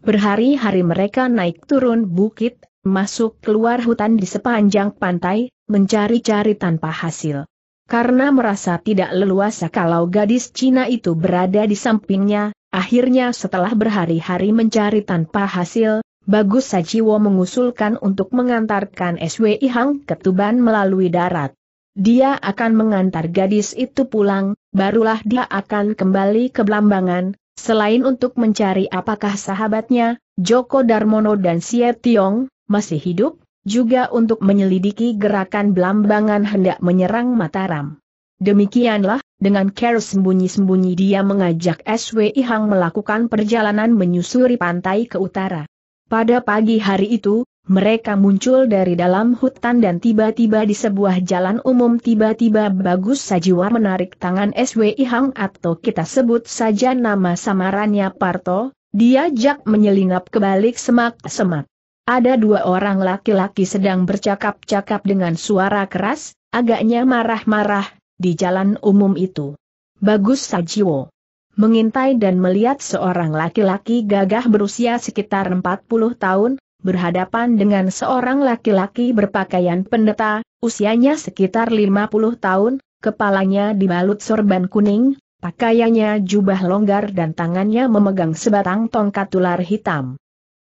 Berhari-hari mereka naik turun bukit, masuk keluar hutan di sepanjang pantai, mencari-cari tanpa hasil. Karena merasa tidak leluasa kalau gadis Cina itu berada di sampingnya, akhirnya setelah berhari-hari mencari tanpa hasil, Bagus Sajiwo mengusulkan untuk mengantarkan SWI Hang ke Tuban melalui darat. Dia akan mengantar gadis itu pulang, barulah dia akan kembali ke Blambangan, Selain untuk mencari apakah sahabatnya, Joko Darmono dan Sia Tiong, masih hidup, juga untuk menyelidiki gerakan belambangan hendak menyerang Mataram. Demikianlah, dengan care sembunyi-sembunyi dia mengajak SW Hang melakukan perjalanan menyusuri pantai ke utara. Pada pagi hari itu, mereka muncul dari dalam hutan dan tiba-tiba di sebuah jalan umum tiba-tiba Bagus Sajiwa menarik tangan SWI Hang atau kita sebut saja nama samarannya Parto, diajak menyelinap ke balik semak-semak. Ada dua orang laki-laki sedang bercakap-cakap dengan suara keras, agaknya marah-marah, di jalan umum itu. Bagus Sajiwo mengintai dan melihat seorang laki-laki gagah berusia sekitar 40 tahun, berhadapan dengan seorang laki-laki berpakaian pendeta, usianya sekitar 50 tahun, kepalanya dibalut sorban kuning, pakaiannya jubah longgar dan tangannya memegang sebatang tongkat ular hitam.